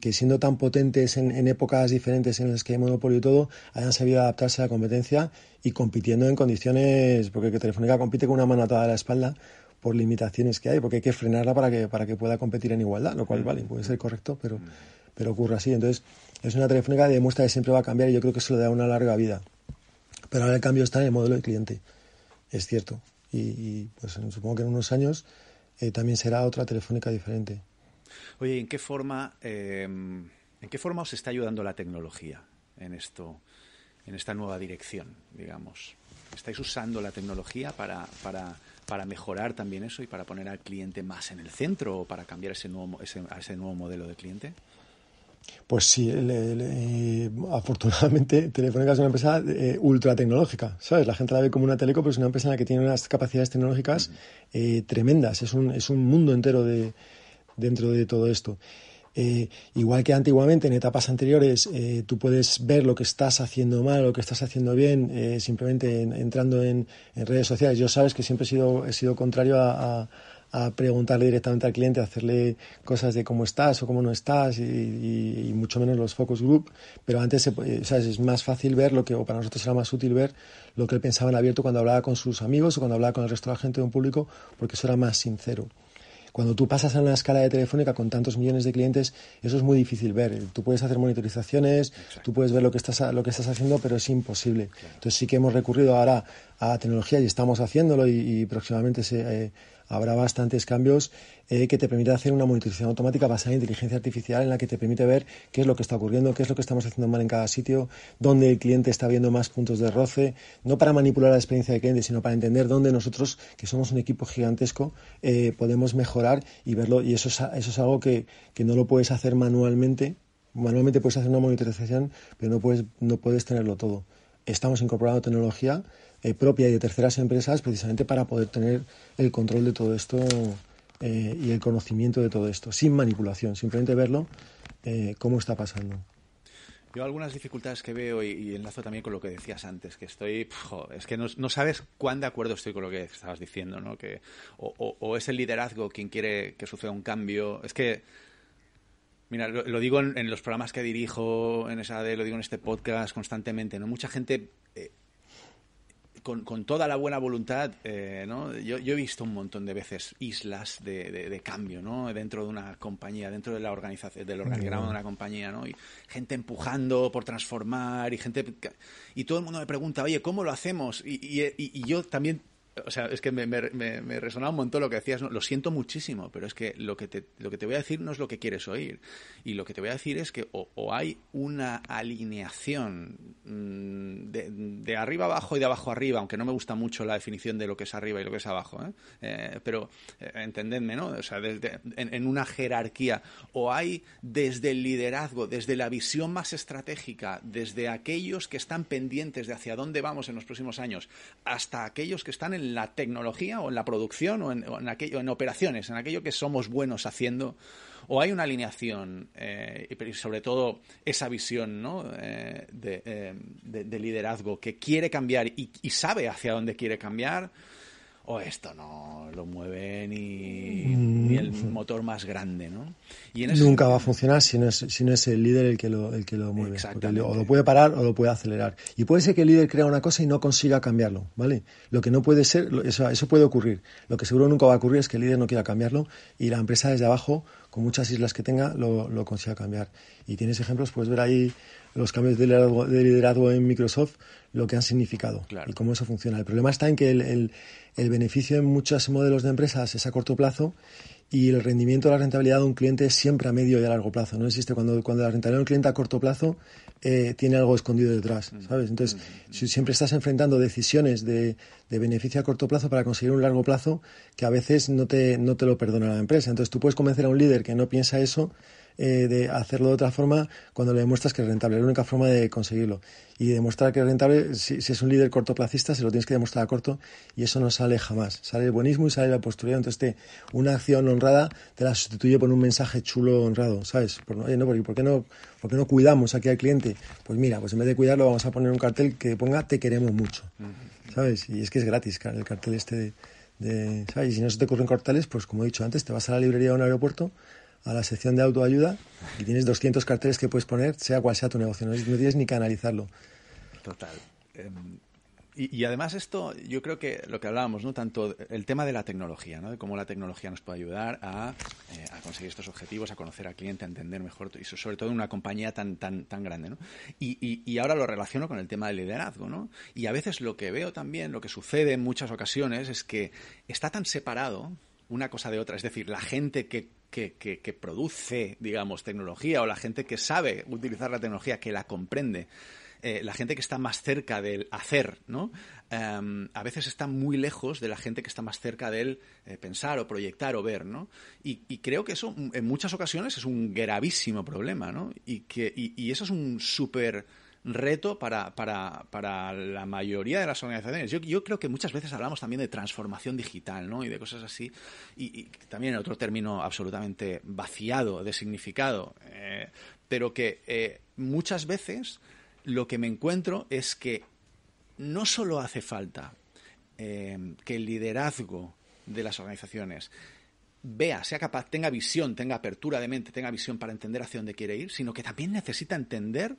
que, siendo tan potentes en, épocas diferentes en las que hay monopolio y todo, hayan sabido adaptarse a la competencia y compitiendo en condiciones, porque Telefónica compite con una mano atada a la espalda por limitaciones que hay, porque hay que frenarla para que, para que pueda competir en igualdad, lo cual, mm. vale, puede ser mm. correcto, pero, mm. pero ocurre así. Entonces, es una telefónica que demuestra que siempre va a cambiar y yo creo que se le da una larga vida. Pero ahora el cambio está en el modelo de cliente, es cierto. Y, pues supongo que en unos años eh, también será otra telefónica diferente. Oye, ¿en qué forma, em, ¿en qué forma os está ayudando la tecnología en esto, en esta nueva dirección, digamos? ¿Estáis usando la tecnología para, para, para mejorar también eso y para poner al cliente más en el centro o para cambiar ese nuevo, ese, a ese nuevo modelo de cliente? Pues sí, eh, afortunadamente Telefónica es una empresa eh, ultra tecnológica, ¿sabes? La gente la ve como una teleco, pero es una empresa la que tiene unas capacidades tecnológicas eh, tremendas. Es un, es un mundo entero de, dentro de todo esto. Eh, igual que antiguamente, en etapas anteriores, eh, tú puedes ver lo que estás haciendo mal, lo que estás haciendo bien, eh, simplemente entrando en, redes sociales. Yo sabes que siempre he sido, contrario a, preguntarle directamente al cliente, hacerle cosas de cómo estás o cómo no estás, y, mucho menos los focus group. Pero antes ¿sabes? es más fácil ver lo que, o para nosotros era más útil ver lo que él pensaba en abierto cuando hablaba con sus amigos o cuando hablaba con el resto de la gente de un público, porque eso era más sincero. Cuando tú pasas a una escala de telefónica con tantos millones de clientes, eso es muy difícil ver. Tú puedes hacer monitorizaciones, tú puedes ver lo que estás, lo que estás haciendo, pero es imposible. Entonces sí que hemos recurrido ahora a tecnología y estamos haciéndolo y, próximamente se, eh, habrá bastantes cambios eh, que te permite hacer una monitorización automática basada en inteligencia artificial en la que te permite ver qué es lo que está ocurriendo, qué es lo que estamos haciendo mal en cada sitio, dónde el cliente está viendo más puntos de roce, no para manipular la experiencia del cliente, sino para entender dónde nosotros, que somos un equipo gigantesco, eh, podemos mejorar y verlo. Y eso es, eso es algo que, que no lo puedes hacer manualmente. Manualmente puedes hacer una monitorización, pero no puedes, no puedes tenerlo todo. Estamos incorporando tecnología eh, propia y de terceras empresas precisamente para poder tener el control de todo esto eh, y el conocimiento de todo esto, sin manipulación, simplemente verlo eh, cómo está pasando. Yo algunas dificultades que veo y, enlazo también con lo que decías antes, que estoy, es que no, sabes cuán de acuerdo estoy con lo que estabas diciendo, ¿no? Que, o, es el liderazgo quien quiere que suceda un cambio. Es que Mira, lo, digo en, los programas que dirijo, en esa de, lo digo en este podcast constantemente, ¿no? Mucha gente con, con, toda la buena voluntad, eh, ¿no? Yo, yo, he visto un montón de veces islas de, de, cambio, ¿no? Dentro de una compañía, dentro de la organización, del organigrama de una compañía, ¿no? Y gente empujando por transformar y gente... Y todo el mundo me pregunta, oye, ¿cómo lo hacemos? Y, y, y yo también o sea, es que me, resonaba un montón lo que decías, lo siento muchísimo, pero es que lo que, te, lo que te voy a decir no es lo que quieres oír. Y lo que te voy a decir es que o, hay una alineación mm, de, de, arriba abajo y de abajo arriba, aunque no me gusta mucho la definición de lo que es arriba y lo que es abajo, ¿eh? Eh, pero eh, entendedme, ¿no? O sea, en, en, una jerarquía, o hay desde el liderazgo, desde la visión más estratégica, desde aquellos que están pendientes de hacia dónde vamos en los próximos años, hasta aquellos que están en en la tecnología o en la producción o en, aquello, en operaciones, en aquello que somos buenos haciendo? ¿O hay una alineación eh, y sobre todo esa visión ¿no? Eh, eh, de, liderazgo que quiere cambiar y, y sabe hacia dónde quiere cambiar? o oh, esto no lo mueve mm. ni, el motor más grande, ¿no? Nunca va a funcionar si no, es, si no es el líder el que lo, mueve. O lo puede parar o lo puede acelerar. Y puede ser que el líder crea una cosa y no consiga cambiarlo, ¿vale? Lo que no puede ser, eso, eso puede ocurrir. Lo que seguro nunca va a ocurrir es que el líder no quiera cambiarlo y la empresa desde abajo, con muchas islas que tenga, lo, lo consiga cambiar. Y tienes ejemplos, puedes ver ahí los cambios de liderazgo, en Microsoft lo que han significado y cómo eso funciona. El problema está en que el, beneficio en muchos modelos de empresas es a corto plazo y el rendimiento, de la rentabilidad de un cliente es siempre a medio y a largo plazo. No existe cuando, la rentabilidad de un cliente a corto plazo eh, tiene algo escondido detrás, mm. Entonces, mm, mm, si siempre estás enfrentando decisiones de, beneficio a corto plazo para conseguir un largo plazo que a veces no te lo perdona la empresa. Entonces, tú puedes convencer a un líder que no piensa eso eh, de hacerlo de otra forma cuando le demuestras que es rentable. Es la única forma de conseguirlo. Y demostrar que es rentable, si, es un líder cortoplacista, se lo tienes que demostrar a corto y eso no sale jamás. Sale el buenismo y sale la postura. Entonces, te, una acción honrada te la sustituye por un mensaje chulo, honrado, ¿sabes? Por, no, qué no, no cuidamos aquí al cliente? Pues mira, pues en vez de cuidarlo vamos a poner un cartel que ponga te queremos mucho, ¿sabes? Y es que es gratis, el cartel este de... ¿sabes? Y si no se te ocurren carteles, pues como he dicho antes, te vas a la librería de un aeropuerto, a la sección de autoayuda y tienes 200 carteles que puedes poner, sea cual sea tu negocio. No, tienes ni que analizarlo. Total. Em, y, además esto, yo creo que lo que hablábamos, ¿no? Tanto el tema de la tecnología, ¿no? De cómo la tecnología nos puede ayudar a, eh, conseguir estos objetivos, a conocer al cliente, a entender mejor, y sobre todo en una compañía tan, tan, tan grande, ¿no? Y, y, ahora lo relaciono con el tema del liderazgo, ¿no? Y a veces lo que veo también, lo que sucede en muchas ocasiones es que está tan separado una cosa de otra. Es decir, la gente que, que, que, produce, digamos, tecnología o la gente que sabe utilizar la tecnología, que la comprende, eh, la gente que está más cerca del hacer, ¿no? Em, a veces está muy lejos de la gente que está más cerca del eh, pensar o proyectar o ver, ¿no? Y, creo que eso en muchas ocasiones es un gravísimo problema, ¿no? Y, que, y, y eso es un súper reto para, la mayoría de las organizaciones. Yo, creo que muchas veces hablamos también de transformación digital, ¿no? Y de cosas así. Y, también otro término absolutamente vaciado de significado. Eh, pero que eh, muchas veces lo que me encuentro es que no solo hace falta eh, que el liderazgo de las organizaciones vea, sea capaz, tenga visión, tenga apertura de mente, tenga visión para entender hacia dónde quiere ir, sino que también necesita entender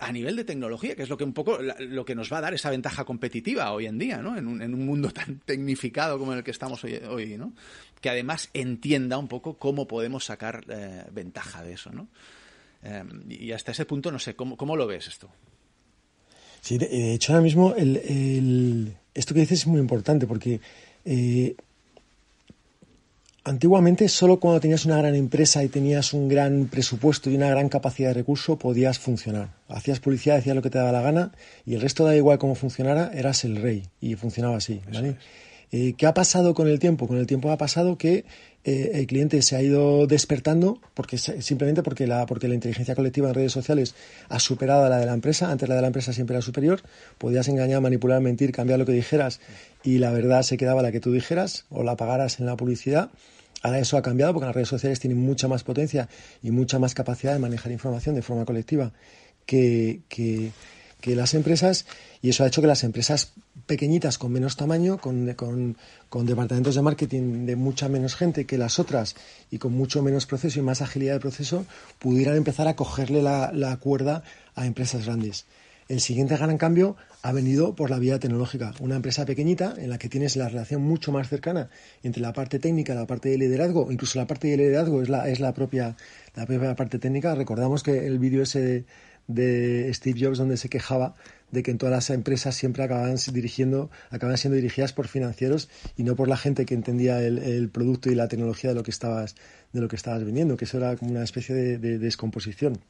a nivel de tecnología, que es lo que un poco lo que nos va a dar esa ventaja competitiva hoy en día, ¿no? En un, mundo tan tecnificado como el que estamos hoy, ¿no? Que además entienda un poco cómo podemos sacar eh, ventaja de eso, ¿no? Eh, y hasta ese punto, no sé, ¿cómo, lo ves esto? Sí, de, hecho ahora mismo el, esto que dices es muy importante porque eh, Antiguamente, solo cuando tenías una gran empresa y tenías un gran presupuesto y una gran capacidad de recurso podías funcionar. Hacías publicidad, decías lo que te daba la gana y el resto da igual cómo funcionara, eras el rey y funcionaba así. ¿vale? Eh, ¿Qué ha pasado con el tiempo? Con el tiempo ha pasado que eh, el cliente se ha ido despertando porque simplemente porque la, porque la inteligencia colectiva en redes sociales ha superado a la de la empresa. Antes la de la empresa siempre era superior. Podías engañar, manipular, mentir, cambiar lo que dijeras y la verdad se quedaba la que tú dijeras o la pagaras en la publicidad. Ahora eso ha cambiado porque las redes sociales tienen mucha más potencia y mucha más capacidad de manejar información de forma colectiva que que las empresas, y eso ha hecho que las empresas pequeñitas con menos tamaño, con, departamentos de marketing de mucha menos gente que las otras y con mucho menos proceso y más agilidad de proceso, pudieran empezar a cogerle la, cuerda a empresas grandes. El siguiente gran cambio ha venido por la vía tecnológica. Una empresa pequeñita en la que tienes la relación mucho más cercana entre la parte técnica, la parte de liderazgo, incluso la parte de liderazgo es la, es la, propia, la propia parte técnica. Recordamos que el vídeo ese de Steve Jobs donde se quejaba de que en todas las empresas siempre acababan dirigiendo, acababan siendo dirigidas por financieros y no por la gente que entendía el, producto y la tecnología de lo que estabas, de lo que estabas vendiendo, que eso era como una especie de descomposición.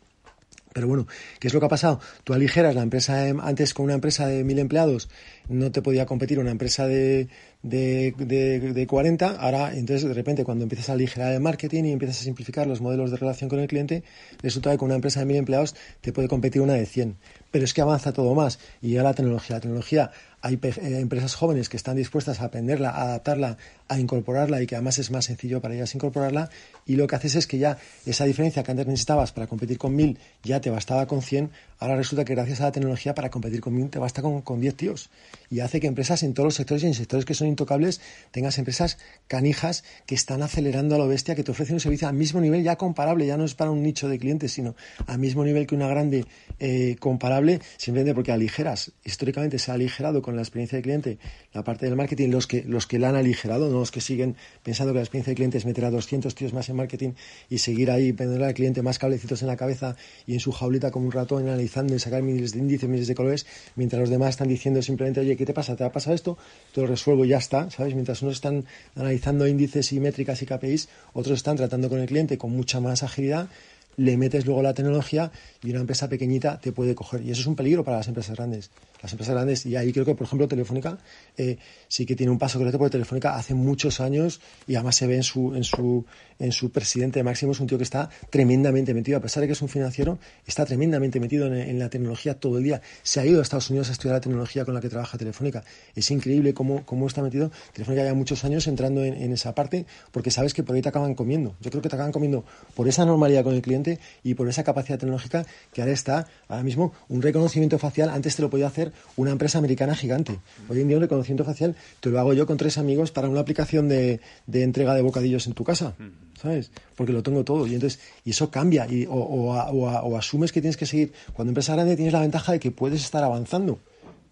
Pero bueno, ¿qué es lo que ha pasado? Tú aligeras la empresa antes con una empresa de mil empleados, no te podía competir una empresa de, de, de, 40. Ahora, entonces, de repente, cuando empiezas a aligerar el marketing y empiezas a simplificar los modelos de relación con el cliente, resulta que con una empresa de mil empleados te puede competir una de 100 pero es que avanza todo más y ya la tecnología, la tecnología, hay eh, empresas jóvenes que están dispuestas a aprenderla, a adaptarla, a incorporarla y que además es más sencillo para ellas incorporarla y lo que haces es que ya esa diferencia que antes necesitabas para competir con mil ya te bastaba con 100, Ahora resulta que gracias a la tecnología para competir con Mint te basta con, con 10 tíos. Y hace que empresas en todos los sectores y en sectores que son intocables tengas empresas canijas que están acelerando a lo bestia, que te ofrecen un servicio al mismo nivel ya comparable, ya no es para un nicho de clientes, sino al mismo nivel que una grande eh, comparable, simplemente porque aligeras. Históricamente se ha aligerado con la experiencia del cliente la parte del marketing, los que, los que la han aligerado, no los que siguen pensando que la experiencia de cliente es meter a 200 tíos más en marketing y seguir ahí, ponerle al cliente más cablecitos en la cabeza y en su jaulita como un ratón en la analizando sacar miles de índices, miles de colores, mientras los demás están diciendo simplemente, oye, ¿qué te pasa? ¿Te ha pasado esto? Te lo resuelvo y ya está, ¿sabes? Mientras unos están analizando índices y métricas y KPIs, otros están tratando con el cliente con mucha más agilidad le metes luego la tecnología y una empresa pequeñita te puede coger. Y eso es un peligro para las empresas grandes. Las empresas grandes, y ahí creo que, por ejemplo, Telefónica eh, sí que tiene un paso correcto porque Telefónica hace muchos años y además se ve en su, en su, en su presidente máximo, es un tío que está tremendamente metido, a pesar de que es un financiero, está tremendamente metido en, la tecnología todo el día. Se ha ido a Estados Unidos a estudiar la tecnología con la que trabaja Telefónica. Es increíble cómo, cómo está metido. Telefónica ya muchos años entrando en, en esa parte porque sabes que por ahí te acaban comiendo. Yo creo que te acaban comiendo por esa normalidad con el cliente y por esa capacidad tecnológica que ahora está, ahora mismo, un reconocimiento facial, antes te lo podía hacer una empresa americana gigante. Hoy en día un reconocimiento facial te lo hago yo con tres amigos para una aplicación de, de entrega de bocadillos en tu casa, ¿sabes? Porque lo tengo todo y entonces, y eso cambia y, o, o, o asumes que tienes que seguir. Cuando empresa grande tienes la ventaja de que puedes estar avanzando,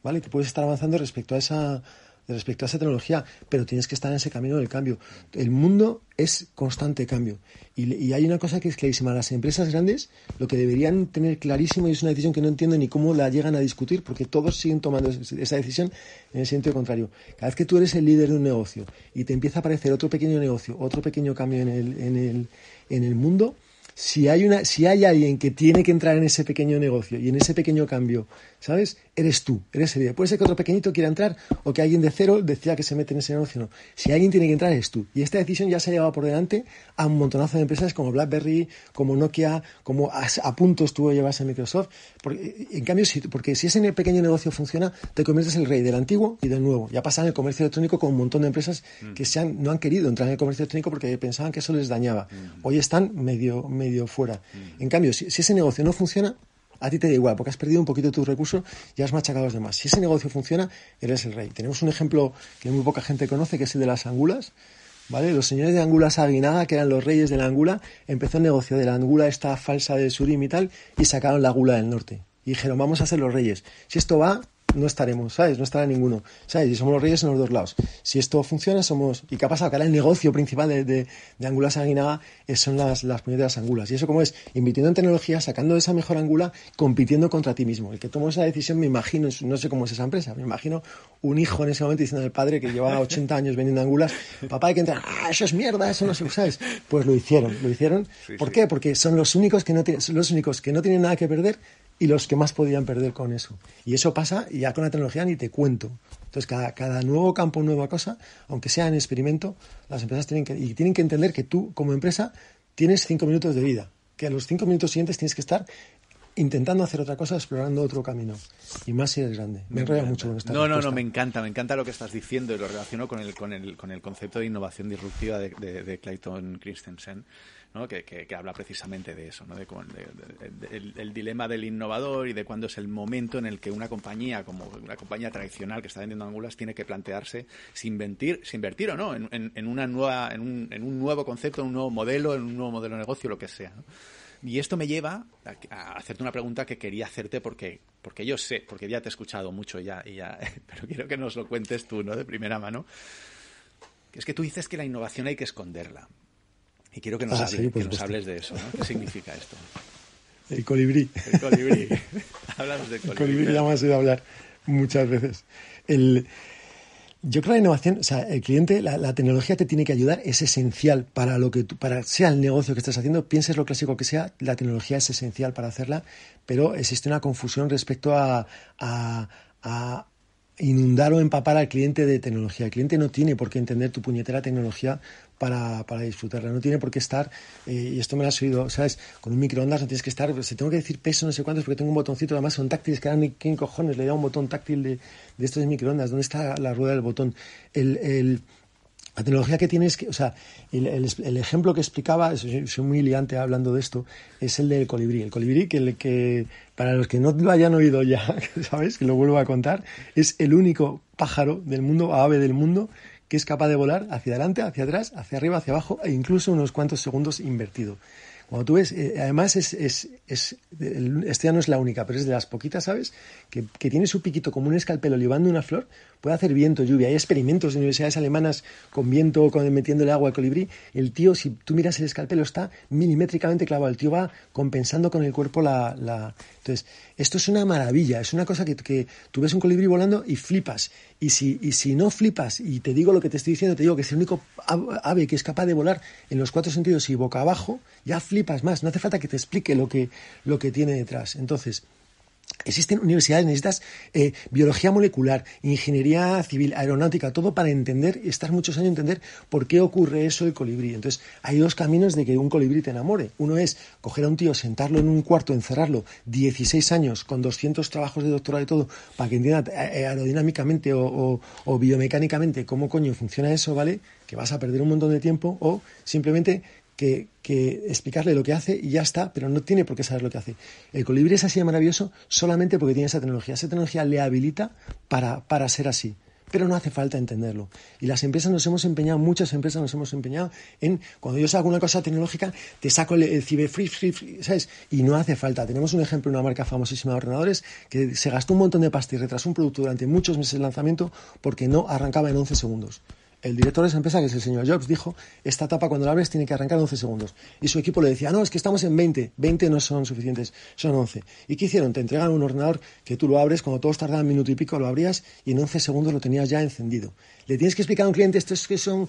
¿vale? Que puedes estar avanzando respecto a esa respecto a esa tecnología, pero tienes que estar en ese camino del cambio. El mundo es constante cambio. Y, hay una cosa que es clarísima. Las empresas grandes lo que deberían tener clarísimo, y es una decisión que no entiendo ni cómo la llegan a discutir, porque todos siguen tomando esa decisión en el sentido contrario. Cada vez que tú eres el líder de un negocio y te empieza a aparecer otro pequeño negocio, otro pequeño cambio en el, en el, en el mundo, si hay, una, si hay alguien que tiene que entrar en ese pequeño negocio y en ese pequeño cambio, ¿sabes? Eres tú, eres ese día. Puede ser que otro pequeñito quiera entrar o que alguien de cero decida que se mete en ese negocio. No. Si alguien tiene que entrar, es tú. Y esta decisión ya se ha llevado por delante a un montonazo de empresas como BlackBerry, como Nokia, como a, puntos tú llevas a Microsoft. Porque, en cambio, si, porque si ese pequeño negocio funciona, te conviertes en el rey del antiguo y del nuevo. Ya pasa en el comercio electrónico con un montón de empresas mm. que no han querido entrar en el comercio electrónico porque pensaban que eso les dañaba. Mm. Hoy están medio fuera. Mm. En cambio, si, ese negocio no funciona, a ti te da igual, porque has perdido un poquito de tus recursos y has machacado a los demás. Si ese negocio funciona, eres el rey. Tenemos un ejemplo que muy poca gente conoce, que es el de las angulas. ¿Vale? Los señores de angulas aguinada que eran los reyes de la Angula, empezó el negocio de la Angula, esta falsa del sur y tal, y sacaron la Gula del norte. Y dijeron, vamos a ser los reyes. Si esto va, no estaremos, ¿sabes? No estará ninguno, ¿sabes? Y somos los reyes en los dos lados. Si esto funciona, somos... ¿Y qué ha pasado? Que ahora el negocio principal de, de, de Angulas Aguinaga eh, son las, las angulas. ¿Y eso cómo es? Invirtiendo en tecnología, sacando esa mejor angula, compitiendo contra ti mismo. El que tomó esa decisión, me imagino, no sé cómo es esa empresa, me imagino un hijo en ese momento diciendo al padre que llevaba 80 años vendiendo angulas, papá hay que entrar, ¡ah, eso es mierda, eso no se ¿sabes? Pues lo hicieron, lo hicieron. ¿Por qué? Porque son los únicos que no, son los únicos que no tienen nada que perder y los que más podían perder con eso. Y eso pasa y ya con la tecnología ni te cuento. Entonces, cada, nuevo campo, nueva cosa, aunque sea en experimento, las empresas tienen que, y tienen que entender que tú, como empresa, tienes cinco minutos de vida, que a los cinco minutos siguientes tienes que estar intentando hacer otra cosa, explorando otro camino. Y más si eres grande. Me, mucho con esta No, no, no, me encanta, me encanta lo que estás diciendo y lo relaciono con el, concepto de innovación disruptiva de Clayton Christensen. Que, habla precisamente de eso, ¿no? el, dilema del innovador y de cuándo es el momento en el que una compañía, como una compañía tradicional que está vendiendo angulas, tiene que plantearse si invertir, invertir o no en, una nueva, en un, nuevo concepto, en un nuevo modelo, en un nuevo modelo de negocio, lo que sea. Y esto me lleva a, hacerte una pregunta que quería hacerte porque, porque yo sé, porque ya te he escuchado mucho ya, ya, pero quiero que nos lo cuentes tú, ¿no? De primera mano. Es que tú dices que la innovación hay que esconderla. Y quiero que nos, ah, hables de eso. ¿no? ¿Qué significa esto? El colibrí. El colibrí. Hablamos de colibrí. El colibrí ya me has ido hablar muchas veces. yo creo que la innovación, o sea, el cliente, la, tecnología te tiene que ayudar, es esencial para lo que tú, para sea el negocio que estás haciendo, pienses lo clásico que sea, la tecnología es esencial para hacerla, pero existe una confusión respecto a inundar o empapar al cliente de tecnología. El cliente no tiene por qué entender tu puñetera tecnología para, disfrutarla, no tiene por qué estar, eh, y esto me lo has oído, ¿sabes? Con un microondas no tienes que estar, si tengo que decir peso, no sé cuántos, porque tengo un botoncito, además son táctiles, que ni quién cojones le da un botón táctil de, estos microondas, ¿dónde está la rueda del botón? la tecnología que tienes, que, o sea, el, ejemplo que explicaba, soy muy liante hablando de esto, es el del colibrí. El colibrí que, que para los que no lo hayan oído ya, ¿sabes? Que lo vuelvo a contar, es el único pájaro del mundo, ave del mundo, que es capaz de volar hacia adelante, hacia atrás, hacia arriba, hacia abajo e incluso unos cuantos segundos invertido. Cuando tú ves, eh, además, es, es, es este ya no es la única, pero es de las poquitas ¿sabes? que, tiene su piquito como un escalpelo llevando una flor, puede hacer viento, lluvia. Hay experimentos de universidades alemanas con viento, con, metiéndole agua al colibrí. El tío, si tú miras el escalpelo, está milimétricamente clavado. El tío va compensando con el cuerpo la. la... Entonces, esto es una maravilla, es una cosa que, que tú ves un colibrí volando y flipas. Y si, y si no flipas, y te digo lo que te estoy diciendo, te digo que es el único ave que es capaz de volar en los cuatro sentidos y boca abajo, ya flipas más. No hace falta que te explique lo que, lo que tiene detrás. Entonces, Existen universidades, necesitas eh, biología molecular, ingeniería civil, aeronáutica, todo para entender, estar muchos años entender por qué ocurre eso el colibrí. Entonces, hay dos caminos de que un colibrí te enamore. Uno es coger a un tío, sentarlo en un cuarto, encerrarlo 16 años con 200 trabajos de doctorado y todo, para que entienda eh, eh, aerodinámicamente o biomecánicamente cómo coño funciona eso, ¿vale? Que vas a perder un montón de tiempo o simplemente que, explicarle lo que hace y ya está, pero no tiene por qué saber lo que hace. El colibrí es así de maravilloso solamente porque tiene esa tecnología. Esa tecnología le habilita para, ser así pero no hace falta entenderlo. Y las empresas nos hemos empeñado, muchas empresas nos hemos empeñado en, cuando yo saco una cosa tecnológica, te saco el, el free, free, ¿sabes? Y no hace falta. Tenemos un ejemplo, una marca famosísima de ordenadores, que se gastó un montón de pasta y retrasó un producto durante muchos meses de lanzamiento porque no arrancaba en 11 segundos el director de esa empresa, que es el señor Jobs, dijo, esta etapa cuando la abres tiene que arrancar en 11 segundos. Y su equipo le decía, no, es que estamos en 20, 20 no son suficientes, son 11. ¿Y qué hicieron? Te entregan un ordenador que tú lo abres, cuando todos tardaban un minuto y pico lo abrías y en 11 segundos lo tenías ya encendido le tienes que explicar a un cliente esto es que son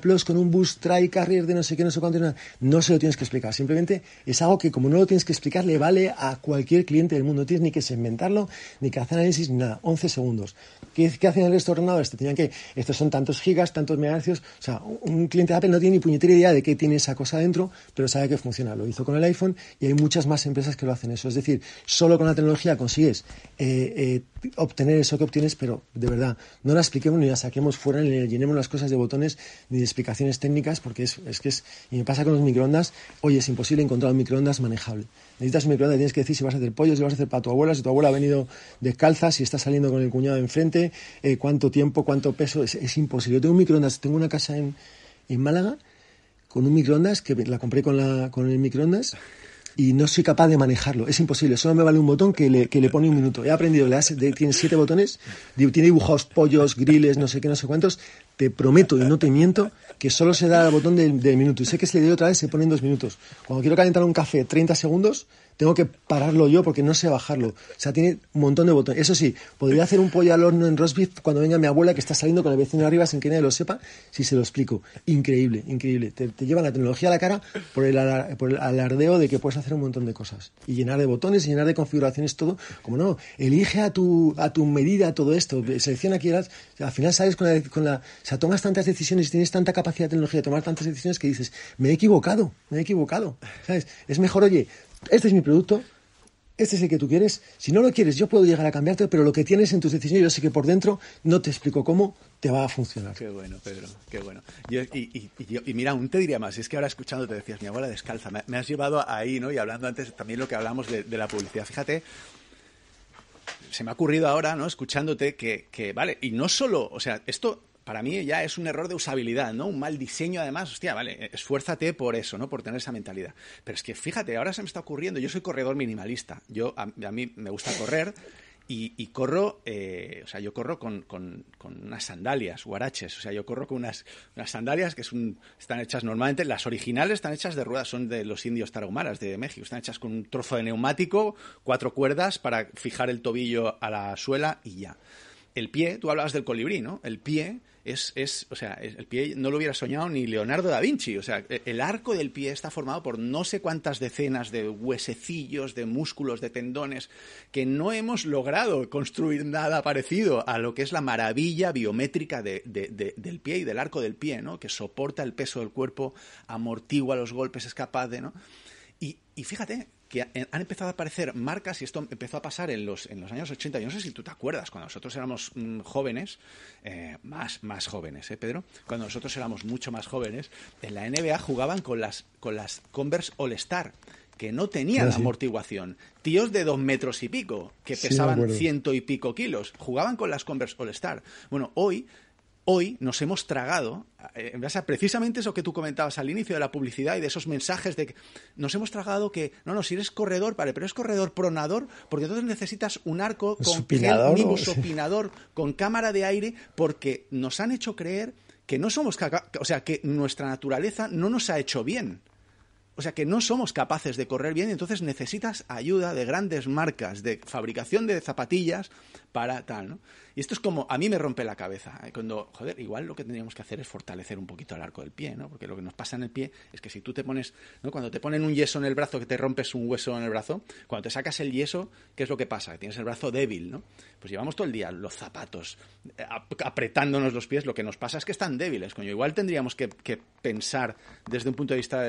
plus con un bus try carrier de no sé qué, no sé cuánto, no, no se lo tienes que explicar. Simplemente es algo que como no lo tienes que explicar, le vale a cualquier cliente del mundo. No tienes ni que segmentarlo, ni que hacer análisis, ni nada. 11 segundos. ¿Qué, hacen el resto ordenadores? Este, tenían que, estos son tantos gigas, tantos megahercios. O sea, un cliente de Apple no tiene ni puñetera idea de qué tiene esa cosa dentro, pero sabe que funciona. Lo hizo con el iPhone y hay muchas más empresas que lo hacen eso. Es decir, solo con la tecnología consigues eh, eh, obtener eso que obtienes, pero de verdad, no la expliquemos ni la saquemos fuera, le llenemos las cosas de botones ni de explicaciones técnicas, porque es, es que es. Y me pasa con los microondas, hoy es imposible encontrar un microondas manejable. Necesitas un microondas, tienes que decir si vas a hacer pollo, si vas a hacer para tu abuela, si tu abuela ha venido de calzas, si está saliendo con el cuñado enfrente, eh, cuánto tiempo, cuánto peso, es, es, imposible. Yo tengo un microondas, tengo una casa en, en Málaga con un microondas que la compré con, la, con el microondas y no soy capaz de manejarlo. Es imposible. Solo me vale un botón que le, que le pone un minuto. He aprendido, le tiene siete botones, tiene dibujados pollos, griles, no sé qué, no sé cuántos. Te prometo y no te miento que solo se da el botón del, minuto. Y sé que si le doy otra vez se pone en dos minutos. Cuando quiero calentar un café 30 segundos, tengo que pararlo yo porque no sé bajarlo. O sea, tiene un montón de botones. Eso sí, podría hacer un pollo al horno en roast cuando venga mi abuela que está saliendo con el vecino arriba sin que nadie lo sepa, si se lo explico. Increíble, increíble. Te, te llevan la tecnología a la cara por el, alardeo de que puedes hacer un montón de cosas. Y llenar de botones, y llenar de configuraciones, todo. Como no, elige a tu, a tu medida todo esto, selecciona quieras. Al final sales con la, con la... O sea, tomas tantas decisiones y tienes tanta capacidad de tecnología de tomar tantas decisiones que dices, me he equivocado, me he equivocado. ¿Sabes? Es mejor, oye, este es mi producto, este es el que tú quieres. Si no lo quieres, yo puedo llegar a cambiarte, pero lo que tienes en tus decisiones, yo sé que por dentro no te explico cómo te va a funcionar. Qué bueno, Pedro, qué bueno. y, mira, aún te diría más, es que ahora escuchándote decías, mi abuela descalza, me, has llevado ahí, ¿no? Y hablando antes también lo que hablamos de, la publicidad. Fíjate, se me ha ocurrido ahora, ¿no? Escuchándote que, vale, y no solo, o sea, esto para mí ya es un error de usabilidad, ¿no? Un mal diseño, además, hostia, vale, eh, esfuérzate por eso, ¿no? Por tener esa mentalidad. Pero es que fíjate, ahora se me está ocurriendo, yo soy corredor minimalista, yo a, mí me gusta correr y, corro, eh, o sea, yo corro con, unas sandalias, guaraches, o sea, yo corro con unas, sandalias que son están hechas normalmente, las originales están hechas de ruedas, son de los indios tarahumaras de México, están hechas con un trozo de neumático, cuatro cuerdas para fijar el tobillo a la suela y ya el pie, tú hablabas del colibrí, ¿no? El pie es, es, o sea, el pie no lo hubiera soñado ni Leonardo da Vinci. O sea, e, el arco del pie está formado por no sé cuántas decenas de huesecillos, de músculos, de tendones, que no hemos logrado construir nada parecido a lo que es la maravilla biométrica del pie y del arco del pie, ¿no? Que soporta el peso del cuerpo, amortigua los golpes, es capaz de, ¿no? Y, y fíjate, que han empezado a aparecer marcas, y esto empezó a pasar en los, en los años 80, yo no sé si tú te acuerdas, cuando nosotros éramos mm, jóvenes, eh, más, más jóvenes, ¿eh, Pedro? Cuando nosotros éramos mucho más jóvenes, en la NBA jugaban con las, con las Converse All Star, que no tenían ah, amortiguación. Tíos de dos metros y pico, que pesaban ciento y pico kilos, jugaban con las Converse All Star. Bueno, hoy hoy nos hemos tragado, eh, precisamente eso que tú comentabas al inicio de la publicidad y de esos mensajes de que nos hemos tragado que, no, no, si eres corredor, vale, pero es corredor pronador, porque entonces necesitas un arco con opinador, opinador, con cámara de aire, porque nos han hecho creer que no somos, o sea, que nuestra naturaleza no nos ha hecho bien. O sea que no somos capaces de correr bien, y entonces necesitas ayuda de grandes marcas de fabricación de zapatillas para tal, ¿no? Y esto es como, a mí me rompe la cabeza, ¿eh? cuando, joder, igual lo que tendríamos que hacer es fortalecer un poquito el arco del pie, ¿no? Porque lo que nos pasa en el pie es que si tú te pones, ¿no? Cuando te ponen un yeso en el brazo, que te rompes un hueso en el brazo, cuando te sacas el yeso, ¿qué es lo que pasa? Que tienes el brazo débil, ¿no? Pues llevamos todo el día los zapatos eh, apretándonos los pies, lo que nos pasa es que están débiles, coño. Igual tendríamos que, pensar desde un punto de vista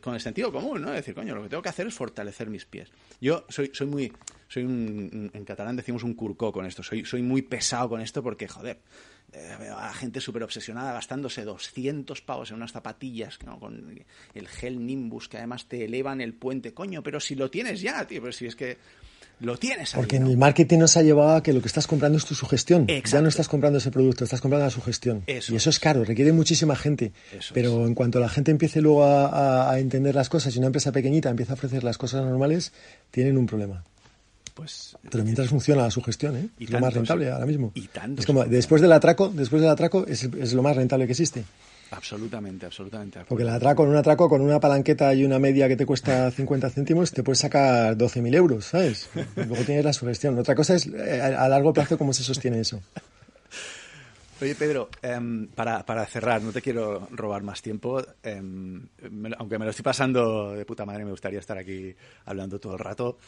con el sentido común, ¿no? Es decir, coño, lo que tengo que hacer es fortalecer mis pies. Yo soy, soy muy soy en catalán decimos un curcó con esto, soy, soy muy pesado con esto porque, joder, eh, a gente súper obsesionada gastándose 200 pavos en unas zapatillas con el gel Nimbus que además te elevan el puente, coño, pero si lo tienes ya, tío, pero si es que lo tienes Porque en el marketing nos ha llevado a que lo que estás comprando es tu sugestión. Ya no estás comprando ese producto, estás comprando la sugestión. y eso es. caro, requiere muchísima gente. pero en cuanto la gente empiece luego a, entender las cosas y una empresa pequeñita empieza a ofrecer las cosas normales, tienen un problema pues... Pero mientras funciona la sugestión, ¿eh? lo más rentable ahora mismo. Es como, después del atraco, después del atraco es, lo más rentable que existe. Absolutamente, absolutamente. Porque el atraco, en un atraco con una palanqueta y una media que te cuesta 50 céntimos, te puedes sacar 12.000 euros, ¿sabes? luego tienes la sugestión. Otra cosa es eh, a largo plazo cómo se sostiene eso. Oye, Pedro, em, para, cerrar, no te quiero robar más tiempo. Em, aunque me lo estoy pasando de puta madre, me gustaría estar aquí hablando todo el rato.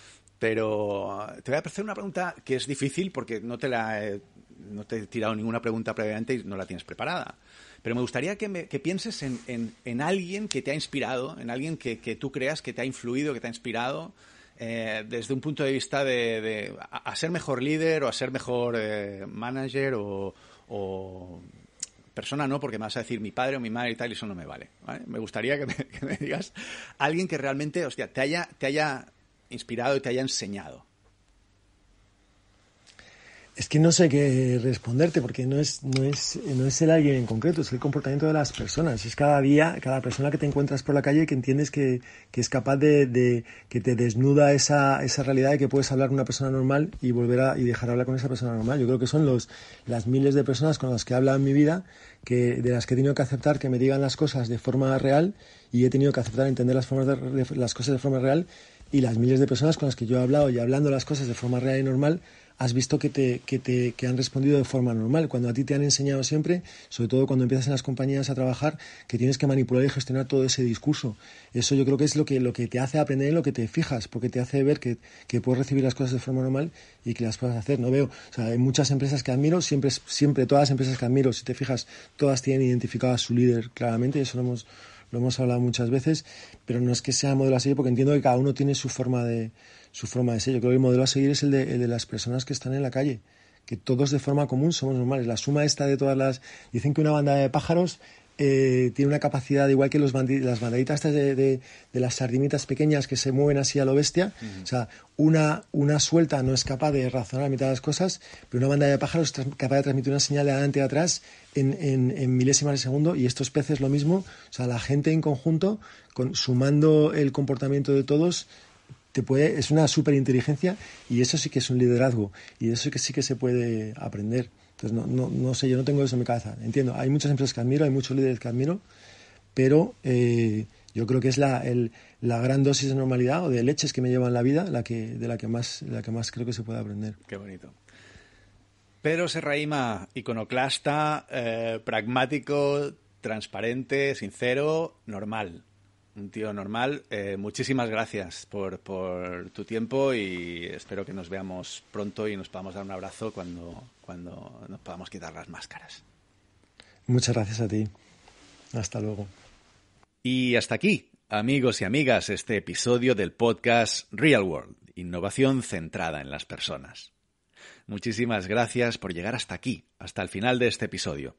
Pero te voy a hacer una pregunta que es difícil porque no te, la he, no te he tirado ninguna pregunta previamente y no la tienes preparada. Pero me gustaría que, que pienses en, alguien que te ha inspirado, en alguien que, que tú creas que te ha influido, que te ha inspirado. Eh, desde un punto de vista de, de a, ser mejor líder o a ser mejor eh, manager o, o persona no, porque me vas a decir mi padre o mi madre y tal, y eso no me vale. Me gustaría que me, digas alguien que realmente, hostia, te haya, te haya inspirado y te haya enseñado. Es que no sé qué responderte porque no es, no es, no es el alguien en concreto, es el comportamiento de las personas. Es cada día, cada persona que te encuentras por la calle que entiendes que, que es capaz de, de, que te desnuda esa, esa realidad de que puedes hablar con una persona normal y volver a, y dejar hablar con esa persona normal. Yo creo que son los, las miles de personas con las que he hablado en mi vida que, de las que he tenido que aceptar que me digan las cosas de forma real y he tenido que aceptar entender las, formas de, las cosas de forma real y las miles de personas con las que yo he hablado y hablando las cosas de forma real y normal has visto que te, que te que han respondido de forma normal. Cuando a ti te han enseñado siempre, sobre todo cuando empiezas en las compañías a trabajar, que tienes que manipular y gestionar todo ese discurso. Eso yo creo que es lo que, lo que te hace aprender en lo que te fijas, porque te hace ver que, puedes recibir las cosas de forma normal y que las puedes hacer. No veo, o sea, hay muchas empresas que admiro, siempre, siempre todas las empresas que admiro, si te fijas, todas tienen identificado a su líder claramente, y eso lo hemos, lo hemos hablado muchas veces, pero no es que sea modelo así, porque entiendo que cada uno tiene su forma de su forma de ser. Yo creo que el modelo a seguir es el de, las personas que están en la calle, que todos de forma común somos normales. La suma esta de todas las... Dicen que una banda de pájaros eh, tiene una capacidad, igual que las bandaditas de, de, las sardinitas pequeñas que se mueven así a lo bestia. O sea, una, suelta no es capaz de razonar a mitad de las cosas, pero una banda de pájaros es capaz de transmitir una señal de adelante y atrás en, en, milésimas de segundo. Y estos peces lo mismo. O sea, la gente en conjunto, sumando el comportamiento de todos, puede, es una superinteligencia y eso sí que es un liderazgo y eso sí que sí que se puede aprender. Entonces, no, sé, yo no tengo eso en mi cabeza. Entiendo, hay muchas empresas que admiro, hay muchos líderes que admiro, pero eh, yo creo que es la, gran dosis de normalidad o de leches que me llevan la vida la que, de la que, más, la que más creo que se puede aprender. Qué bonito. Pedro Serraima, iconoclasta, eh, pragmático, transparente, sincero, normal un tío normal. Eh, muchísimas gracias por, por, tu tiempo y espero que nos veamos pronto y nos podamos dar un abrazo cuando, cuando nos podamos quitar las máscaras. Muchas gracias a ti. Hasta luego. Y hasta aquí, amigos y amigas, este episodio del podcast Real World, innovación centrada en las personas. Muchísimas gracias por llegar hasta aquí, hasta el final de este episodio.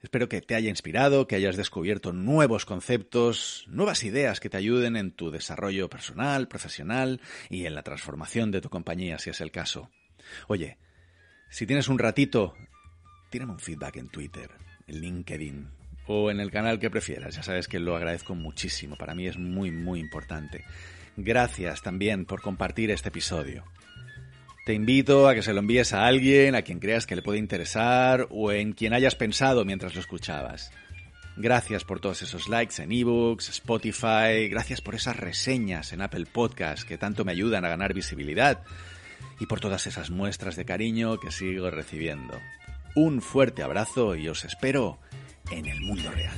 Espero que te haya inspirado, que hayas descubierto nuevos conceptos, nuevas ideas que te ayuden en tu desarrollo personal, profesional y en la transformación de tu compañía, si es el caso. Oye, si tienes un ratito, tírame un feedback en Twitter, en LinkedIn o en el canal que prefieras. Ya sabes que lo agradezco muchísimo, para mí es muy, muy importante. Gracias también por compartir este episodio. Te invito a que se lo envíes a alguien a quien creas que le puede interesar o en quien hayas pensado mientras lo escuchabas. Gracias por todos esos likes en ebooks, Spotify, gracias por esas reseñas en Apple Podcast que tanto me ayudan a ganar visibilidad y por todas esas muestras de cariño que sigo recibiendo. Un fuerte abrazo y os espero en el mundo real.